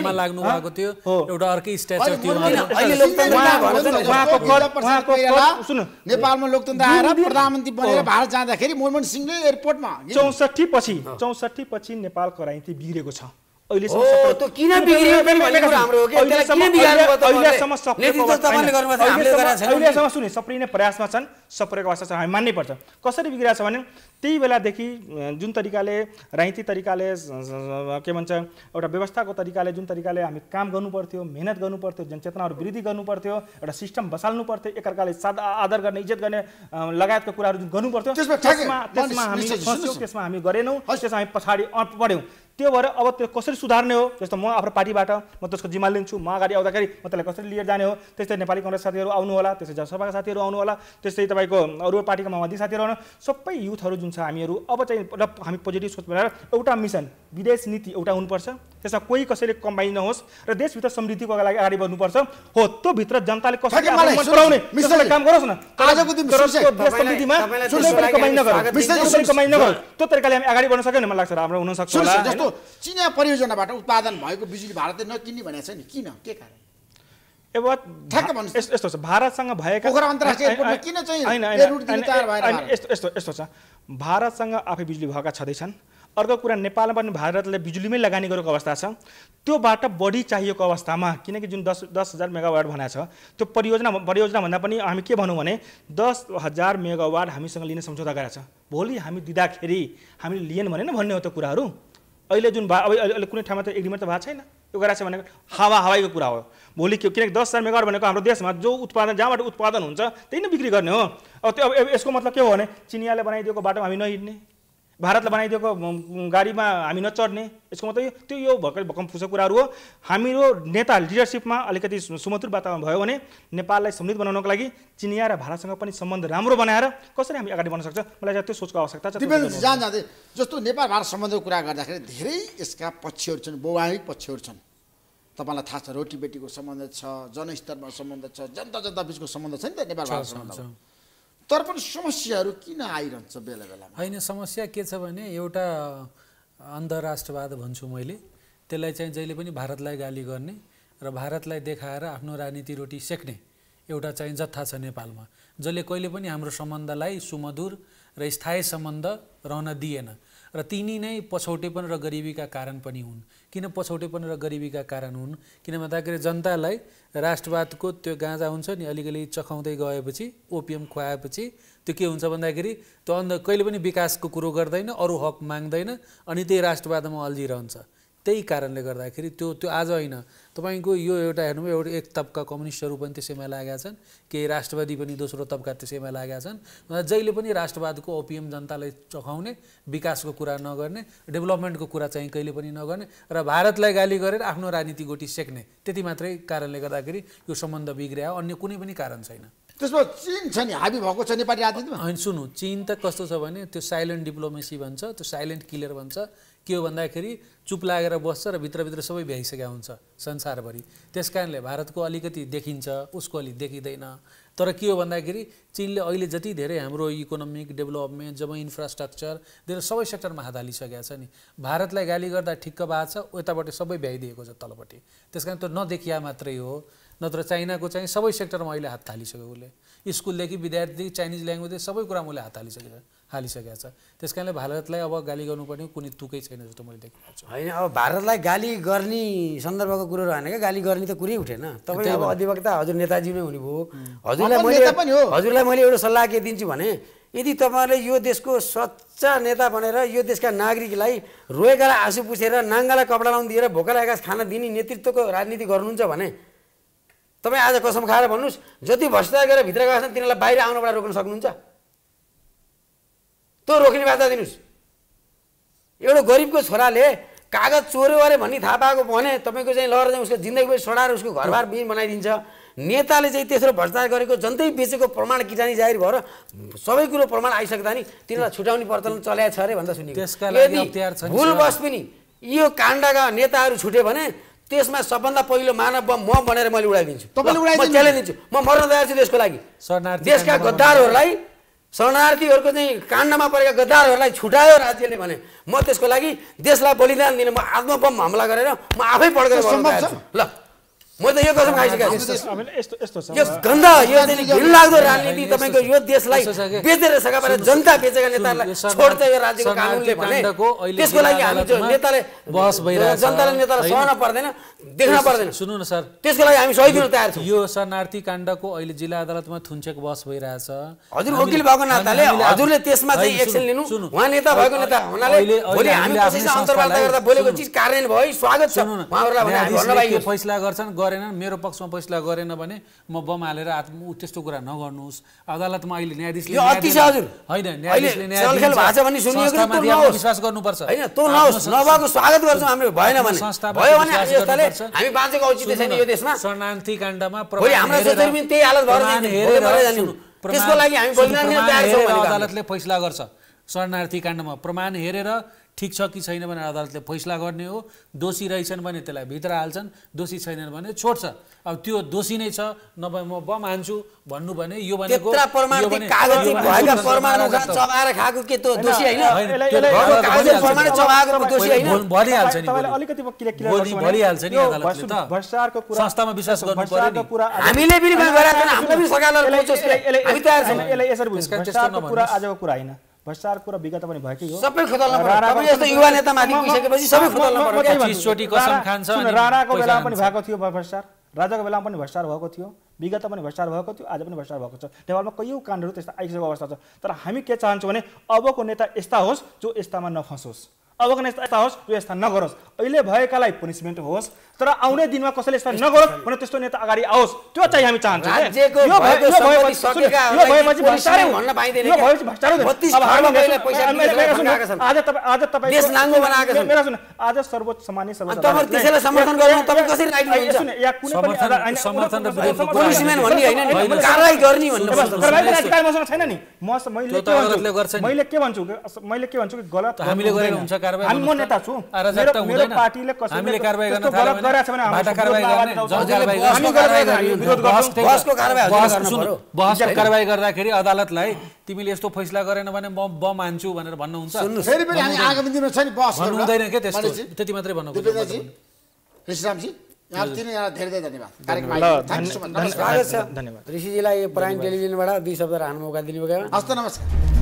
सङ्ग्राममा लाग्नु भएको थियो एउटा अर्कै स्ट्याचर थियो नेपालमा लोकतन्त्र आएर प्रधानमन्त्री बनेर भारत जाँदाखेरि मनमोहन सिंहले एयरपोर्टमा चौसठी पछि चौसठी पछि नेपाल कराइन्थी बिग्रेको छ अहिलेसम्म सुने सप्रिने प्रयासमा छन् सप्रेको अवस्था छ हामी मान्नै पर्छ कसरी बिग्रिरहेको छ भने त्यही बेलादेखि जुन तरिकाले राइती तरिकाले के भन्छ एउटा व्यवस्थाको तरिकाले जुन तरिकाले हामी काम गर्नु पर्थ्यो मिहिनेत गर्नु पर्थ्यो जनचेतनाहरू वृद्धि गर्नु पर्थ्यो एउटा सिस्टम बसाल्नु पर्थ्यो एकअर्काले सादा आदर गर्ने इज्जत गर्ने लगायतको कुराहरू जुन गर्नु पर्थ्यो त्यसमा हामी सोच्यौँ त्यसमा हामी गरेनौँ त्यसमा हामी पछाडि पढ्यौँ त्यो भएर अब त्यो कसरी सुधार्ने हो जस्तो म आफ्नो पार्टीबाट म त्यसको जिम्मा लिन्छु म अगाडि आउँदाखेरि म त्यसलाई कसरी लिएर जाने हो त्यस्तै नेपाली कङ्ग्रेस साथीहरू आउनु होला त्यस्तै जनसभाका साथीहरू आउनु होला त्यस्तै तपाईँको अरू पार्टीका माओवादी साथीहरू आउनु सबै युथहरू जुन छ हामीहरू अब चाहिँ हामी पोजिटिभ सोच बनाएर एउटा मिसन विदेश नीति एउटा हुनुपर्छ त्यसमा कोही कसैले कम्बाइन नहोस् र देशभित्र समृद्धिको लागि अगाडि बढ्नुपर्छ हो त्यो भित्र जनताले कसरी काम गरोस् न त्यो तरिकाले हामी अगाडि बढ्न सक्यौँ मलाई लाग्छ राम्रो हुन सक्छ जस्तो चिनिया परियोजनाबाट उत्पादन भएको बिजुली भारतले नकिन्ने भनेको छ नि किन के कारण अब यस्तो छ भारतसँग भएका यस्तो यस्तो यस्तो छ भारतसँग आफै बिजुली भएका छँदैछन् अर्को कुरा नेपालमा पनि भारतले बिजुलीमै लगानी गरेको अवस्था छ त्यो त्योबाट बढी चाहिएको अवस्थामा किनकि जुन दस दस हजार मेगावाट भनेको छ त्यो परियोजना परियोजना भन्दा पनि हामी के भनौँ भने दस हजार मेगावाट हामीसँग लिने सम्झौता गरेको छ भोलि हामी दिँदाखेरि हामीले लिएन भने न भन्ने हो त्यो कुराहरू अहिले जुन भा अब अहिले कुनै ठाउँमा त एग्रिमेन्ट त भएको छैन यो गराएको छ भनेको हावा हवाईको कुरा हो भोलि के किनकि दस हजार मेगावाट भनेको हाम्रो देशमा जो उत्पादन जहाँबाट उत्पादन हुन्छ त्यही नै बिक्री गर्ने हो अब त्यो अब यसको मतलब के हो भने चिनियाले बनाइदिएको बाटोमा हामी नहिँड्ने भारतले बनाइदिएको गाडीमा हामी नचढ्ने यसको मतलब त्यो यो भर्खर भक्कम फुसको कुराहरू हो हाम्रो नेता लिडरसिपमा अलिकति सुमधुर वातावरण भयो भने नेपाललाई समृद्ध बनाउनको लागि चिनिया र भारतसँग पनि सम्बन्ध राम्रो बनाएर कसरी हामी अगाडि बढ्न सक्छ मलाई त्यो सोचको आवश्यकता छ जहाँ जाँदै जस्तो नेपाल भारत सम्बन्धको कुरा गर्दाखेरि धेरै यसका पक्षहरू छन् वैवाहिक पक्षहरू छन् तपाईँलाई थाहा छ रोटी बेटीको सम्बन्ध छ जनस्तरमा सम्बन्ध छ जनता जनता बिचको सम्बन्ध छ नि त नेपाल भारत सम्बन्ध तर पनि समस्याहरू किन आइरहन्छ बेला बेलामा होइन समस्या के छ भने एउटा अन्तर्राष्ट्रवाद भन्छु मैले त्यसलाई चाहिँ जहिले पनि भारतलाई गाली गर्ने र भारतलाई देखाएर आफ्नो राजनीति रोटी सेक्ने एउटा चाहिँ जत्था छ नेपालमा जसले कहिले पनि हाम्रो सम्बन्धलाई सुमधुर र स्थायी सम्बन्ध रहन दिएन र तिनी नै पछौटेपन र गरिबीका कारण पनि हुन् किन पछौटेपन र गरिबीका कारण हुन् किन भन्दाखेरि जनतालाई राष्ट्रवादको त्यो गाँजा हुन्छ नि अलिकति चखाउँदै गएपछि ओपिएम खुवाएपछि त्यो के हुन्छ भन्दाखेरि त्यो अन्ध कहिले पनि विकासको कुरो गर्दैन अरू हक माग्दैन अनि त्यही राष्ट्रवादमा अल्झिरहन्छ त्यही कारणले गर्दाखेरि त्यो त्यो आज होइन तपाईँको यो एउटा हेर्नुभयो एउटा एक तबका कम्युनिस्टहरू पनि त्यसैमा लागेका छन् केही राष्ट्रवादी पनि दोस्रो तबका त्यसैमा लागेका छन् जहिले पनि राष्ट्रवादको ओपिएम जनतालाई चखाउने विकासको कुरा नगर्ने डेभलपमेन्टको कुरा चाहिँ कहिले पनि नगर्ने र भारतलाई गाली गरेर आफ्नो राजनीति गोटी सेक्ने त्यति मात्रै कारणले गर्दाखेरि यो सम्बन्ध बिग्रियो अन्य कुनै पनि कारण छैन त्यसमा चिन छ नि हाबी भएको छ नेपाली राजनीतिमा होइन सुन्नु चिन त कस्तो छ भने त्यो साइलेन्ट डिप्लोमेसी भन्छ त्यो साइलेन्ट किलर भन्छ के हो भन्दाखेरि चुप लागेर बस्छ र भित्रभित्र सबै भ्याइसकेका हुन्छ संसारभरि त्यस कारणले भारतको अलिकति देखिन्छ उसको अलिक देखिँदैन तर के हो भन्दाखेरि चिनले अहिले जति धेरै हाम्रो इकोनोमिक डेभलपमेन्ट जब इन्फ्रास्ट्रक्चर धेरै सबै सेक्टरमा हात हालिसकेका छ नि भारतलाई गाली गर्दा ठिक्क भएको छ यताबाट सबै भ्याइदिएको छ तलपट्टि त्यस कारण त्यो नदेखिया मात्रै हो नत्र चाइनाको चाहिँ सबै सेक्टरमा अहिले हात हालिसक्यो उसले स्कुलदेखि विद्यार्थीदेखि चाइनिज ल्याङ्ग्वेजदेखि सबै कुरामा उसले हात हालिसकेको छ हालिसकेको छ त्यस कारणले भारतलाई अब गाली गर्नुपर्ने कुनै तुकै छैन जस्तो मैले देखेको छु होइन अब भारतलाई गाली गर्ने सन्दर्भको कुरो रहेन क्या गाली गर्ने त कुरै उठेन तपाईँ अब अधिवक्ता हजुर नेताजी नै हुनुभयो हजुरलाई मैले हजुरलाई मैले एउटा सल्लाह के दिन्छु भने यदि तपाईँहरूले यो देशको सच्चा नेता बनेर यो देशका नागरिकलाई रोएकालाई आँसु पुछेर नाङ्गालाई कपडा लाउनु दिएर भोका घाँस खाना दिने नेतृत्वको राजनीति गर्नुहुन्छ भने तपाईँ आज कसम खाएर भन्नुहोस् जति भ्रष्टाचार गरेर भित्र गएको छ तिनीहरूलाई बाहिर आउनबाट रोक्न सक्नुहुन्छ तँ रोक्ने बाधा दिनुहोस् एउटा गरिबको छोराले कागज चोर्यो अरे भन्ने थाहा पाएको भने तपाईँको चाहिँ लहर चाहिँ उसको जिन्दगीभरि सडाएर उसको घरबार बिन बनाइदिन्छ नेताले चाहिँ त्यसरी भ्रष्टाचार गरेको जन्तै बेचेको प्रमाण किटानी जाहिर भएर सबै कुरो प्रमाण आइसक्दा नि तिनीहरूलाई छुट्याउने प्रचलन चल्याएको छ अरे भन्दा सुनियो भुलवश पनि यो काण्डका नेताहरू छुट्यो भने त्यसमा सबभन्दा पहिलो मानव म बनेर मैले उडाइदिन्छु तपाईँले उडाइदिन्छु म मर्न तयार छु त्यसको लागि देशका गद्दारहरूलाई शरणार्थीहरूको चाहिँ काण्डमा परेका गद्दारहरूलाई छुटायो राज्यले भने म त्यसको लागि देशलाई बलिदान दिने म आत्मबम हमला गरेर म आफै पड्केर ल म त यो कसम खाइसकेँ यो गन्ध यो चाहिँ लाग्दो राजनीति तपाईँको यो देशलाई बेचेर सका पारेर जनता बेचेका नेतालाई छोड्छ यो राज्यको कानुनले भने त्यसको लागि हामी नेताले बहस भइरहेको जनताले नेतालाई सहन पर्दैन देख्न पर्दैन सुन्नु न सर त्यसको लागि हामी सहिदिन तयार छौँ यो शरणार्थी काण्डको अहिले जिल्ला अदालतमा थुन्चेको बहस भइरहेछ हजुर वकिल भएको नाताले हजुरले त्यसमा चाहिँ एक्सन लिनु उहाँ नेता भएको नेता हुनाले भोलि हामी कसैसँग अन्तर्वार्ता गर्दा बोलेको चिज कार्यान्वयन भयो स्वागत छ उहाँहरूलाई फैसला गर्छन् गरेनन् मेरो पक्षमा फैसला गरेन भने म बम हालेर आत्म त्यस्तो कुरा नगर्नुहोस् अदालतमा अहिले न्यायाधीशले विश्वास गर्नुपर्छ शरणार्थी काण्डमा अदालतले फैसला गर्छ शरणार्थी काण्डमा प्रमाण हेरेर ठिक छ कि छैन भने अदालतले फैसला गर्ने हो दोषी रहेछन् भने त्यसलाई भित्र हाल्छन् दोषी छैनन् भने छोड्छ अब त्यो दोषी नै छ नभए म बम हान्छु भन्नु भने यो भनेको भनिहाल्छ नि आजको कुरा भ्रष्टाचारको कुरा विगत पनि भएकै हो सबै युवा नेतामाथि गइसकेपछि सबै राणाको बेला पनि भएको थियो भ्रष्टाचार राजाको बेलामा पनि भ्रष्टाचार भएको थियो विगत पनि भ्रष्टाचार भएको थियो आज पनि भ्रष्टाचार भएको छ नेपालमा कैयौँ काण्डहरू त्यस्ता आइसकेको अवस्था छ तर हामी के चाहन्छौँ भने अबको नेता यस्ता होस् जो यस्तामा नफसोस् अबको नेता यस्ता होस् जो यस्ता नगरोस् अहिले भएकालाई पनिसमेन्ट होस् तर आउने दिनमा कसैले यसरी नगरोस् भने त्यस्तो नेता अगाडि आओस् त्यो चाहिँ हामी चाहन्छौँ आज सर्वोच्च सामान्य छैन नि मैले के भन्छु मैले के भन्छु गलत हामीले म नेता छु मेरो पार्टीले कसैले बहसको कारवाही गर्दाखेरि अदालतलाई तिमीले यस्तो फैसला गरेन भने म बम हान्छु भनेर भन्नुहुन्छ त्यति मात्रै भन्नु धन्यवाद ऋषिजीलाई प्राइम टेलिभिजनबाट दुई शब्द राख्नु मौका दिनुभयो नमस्कार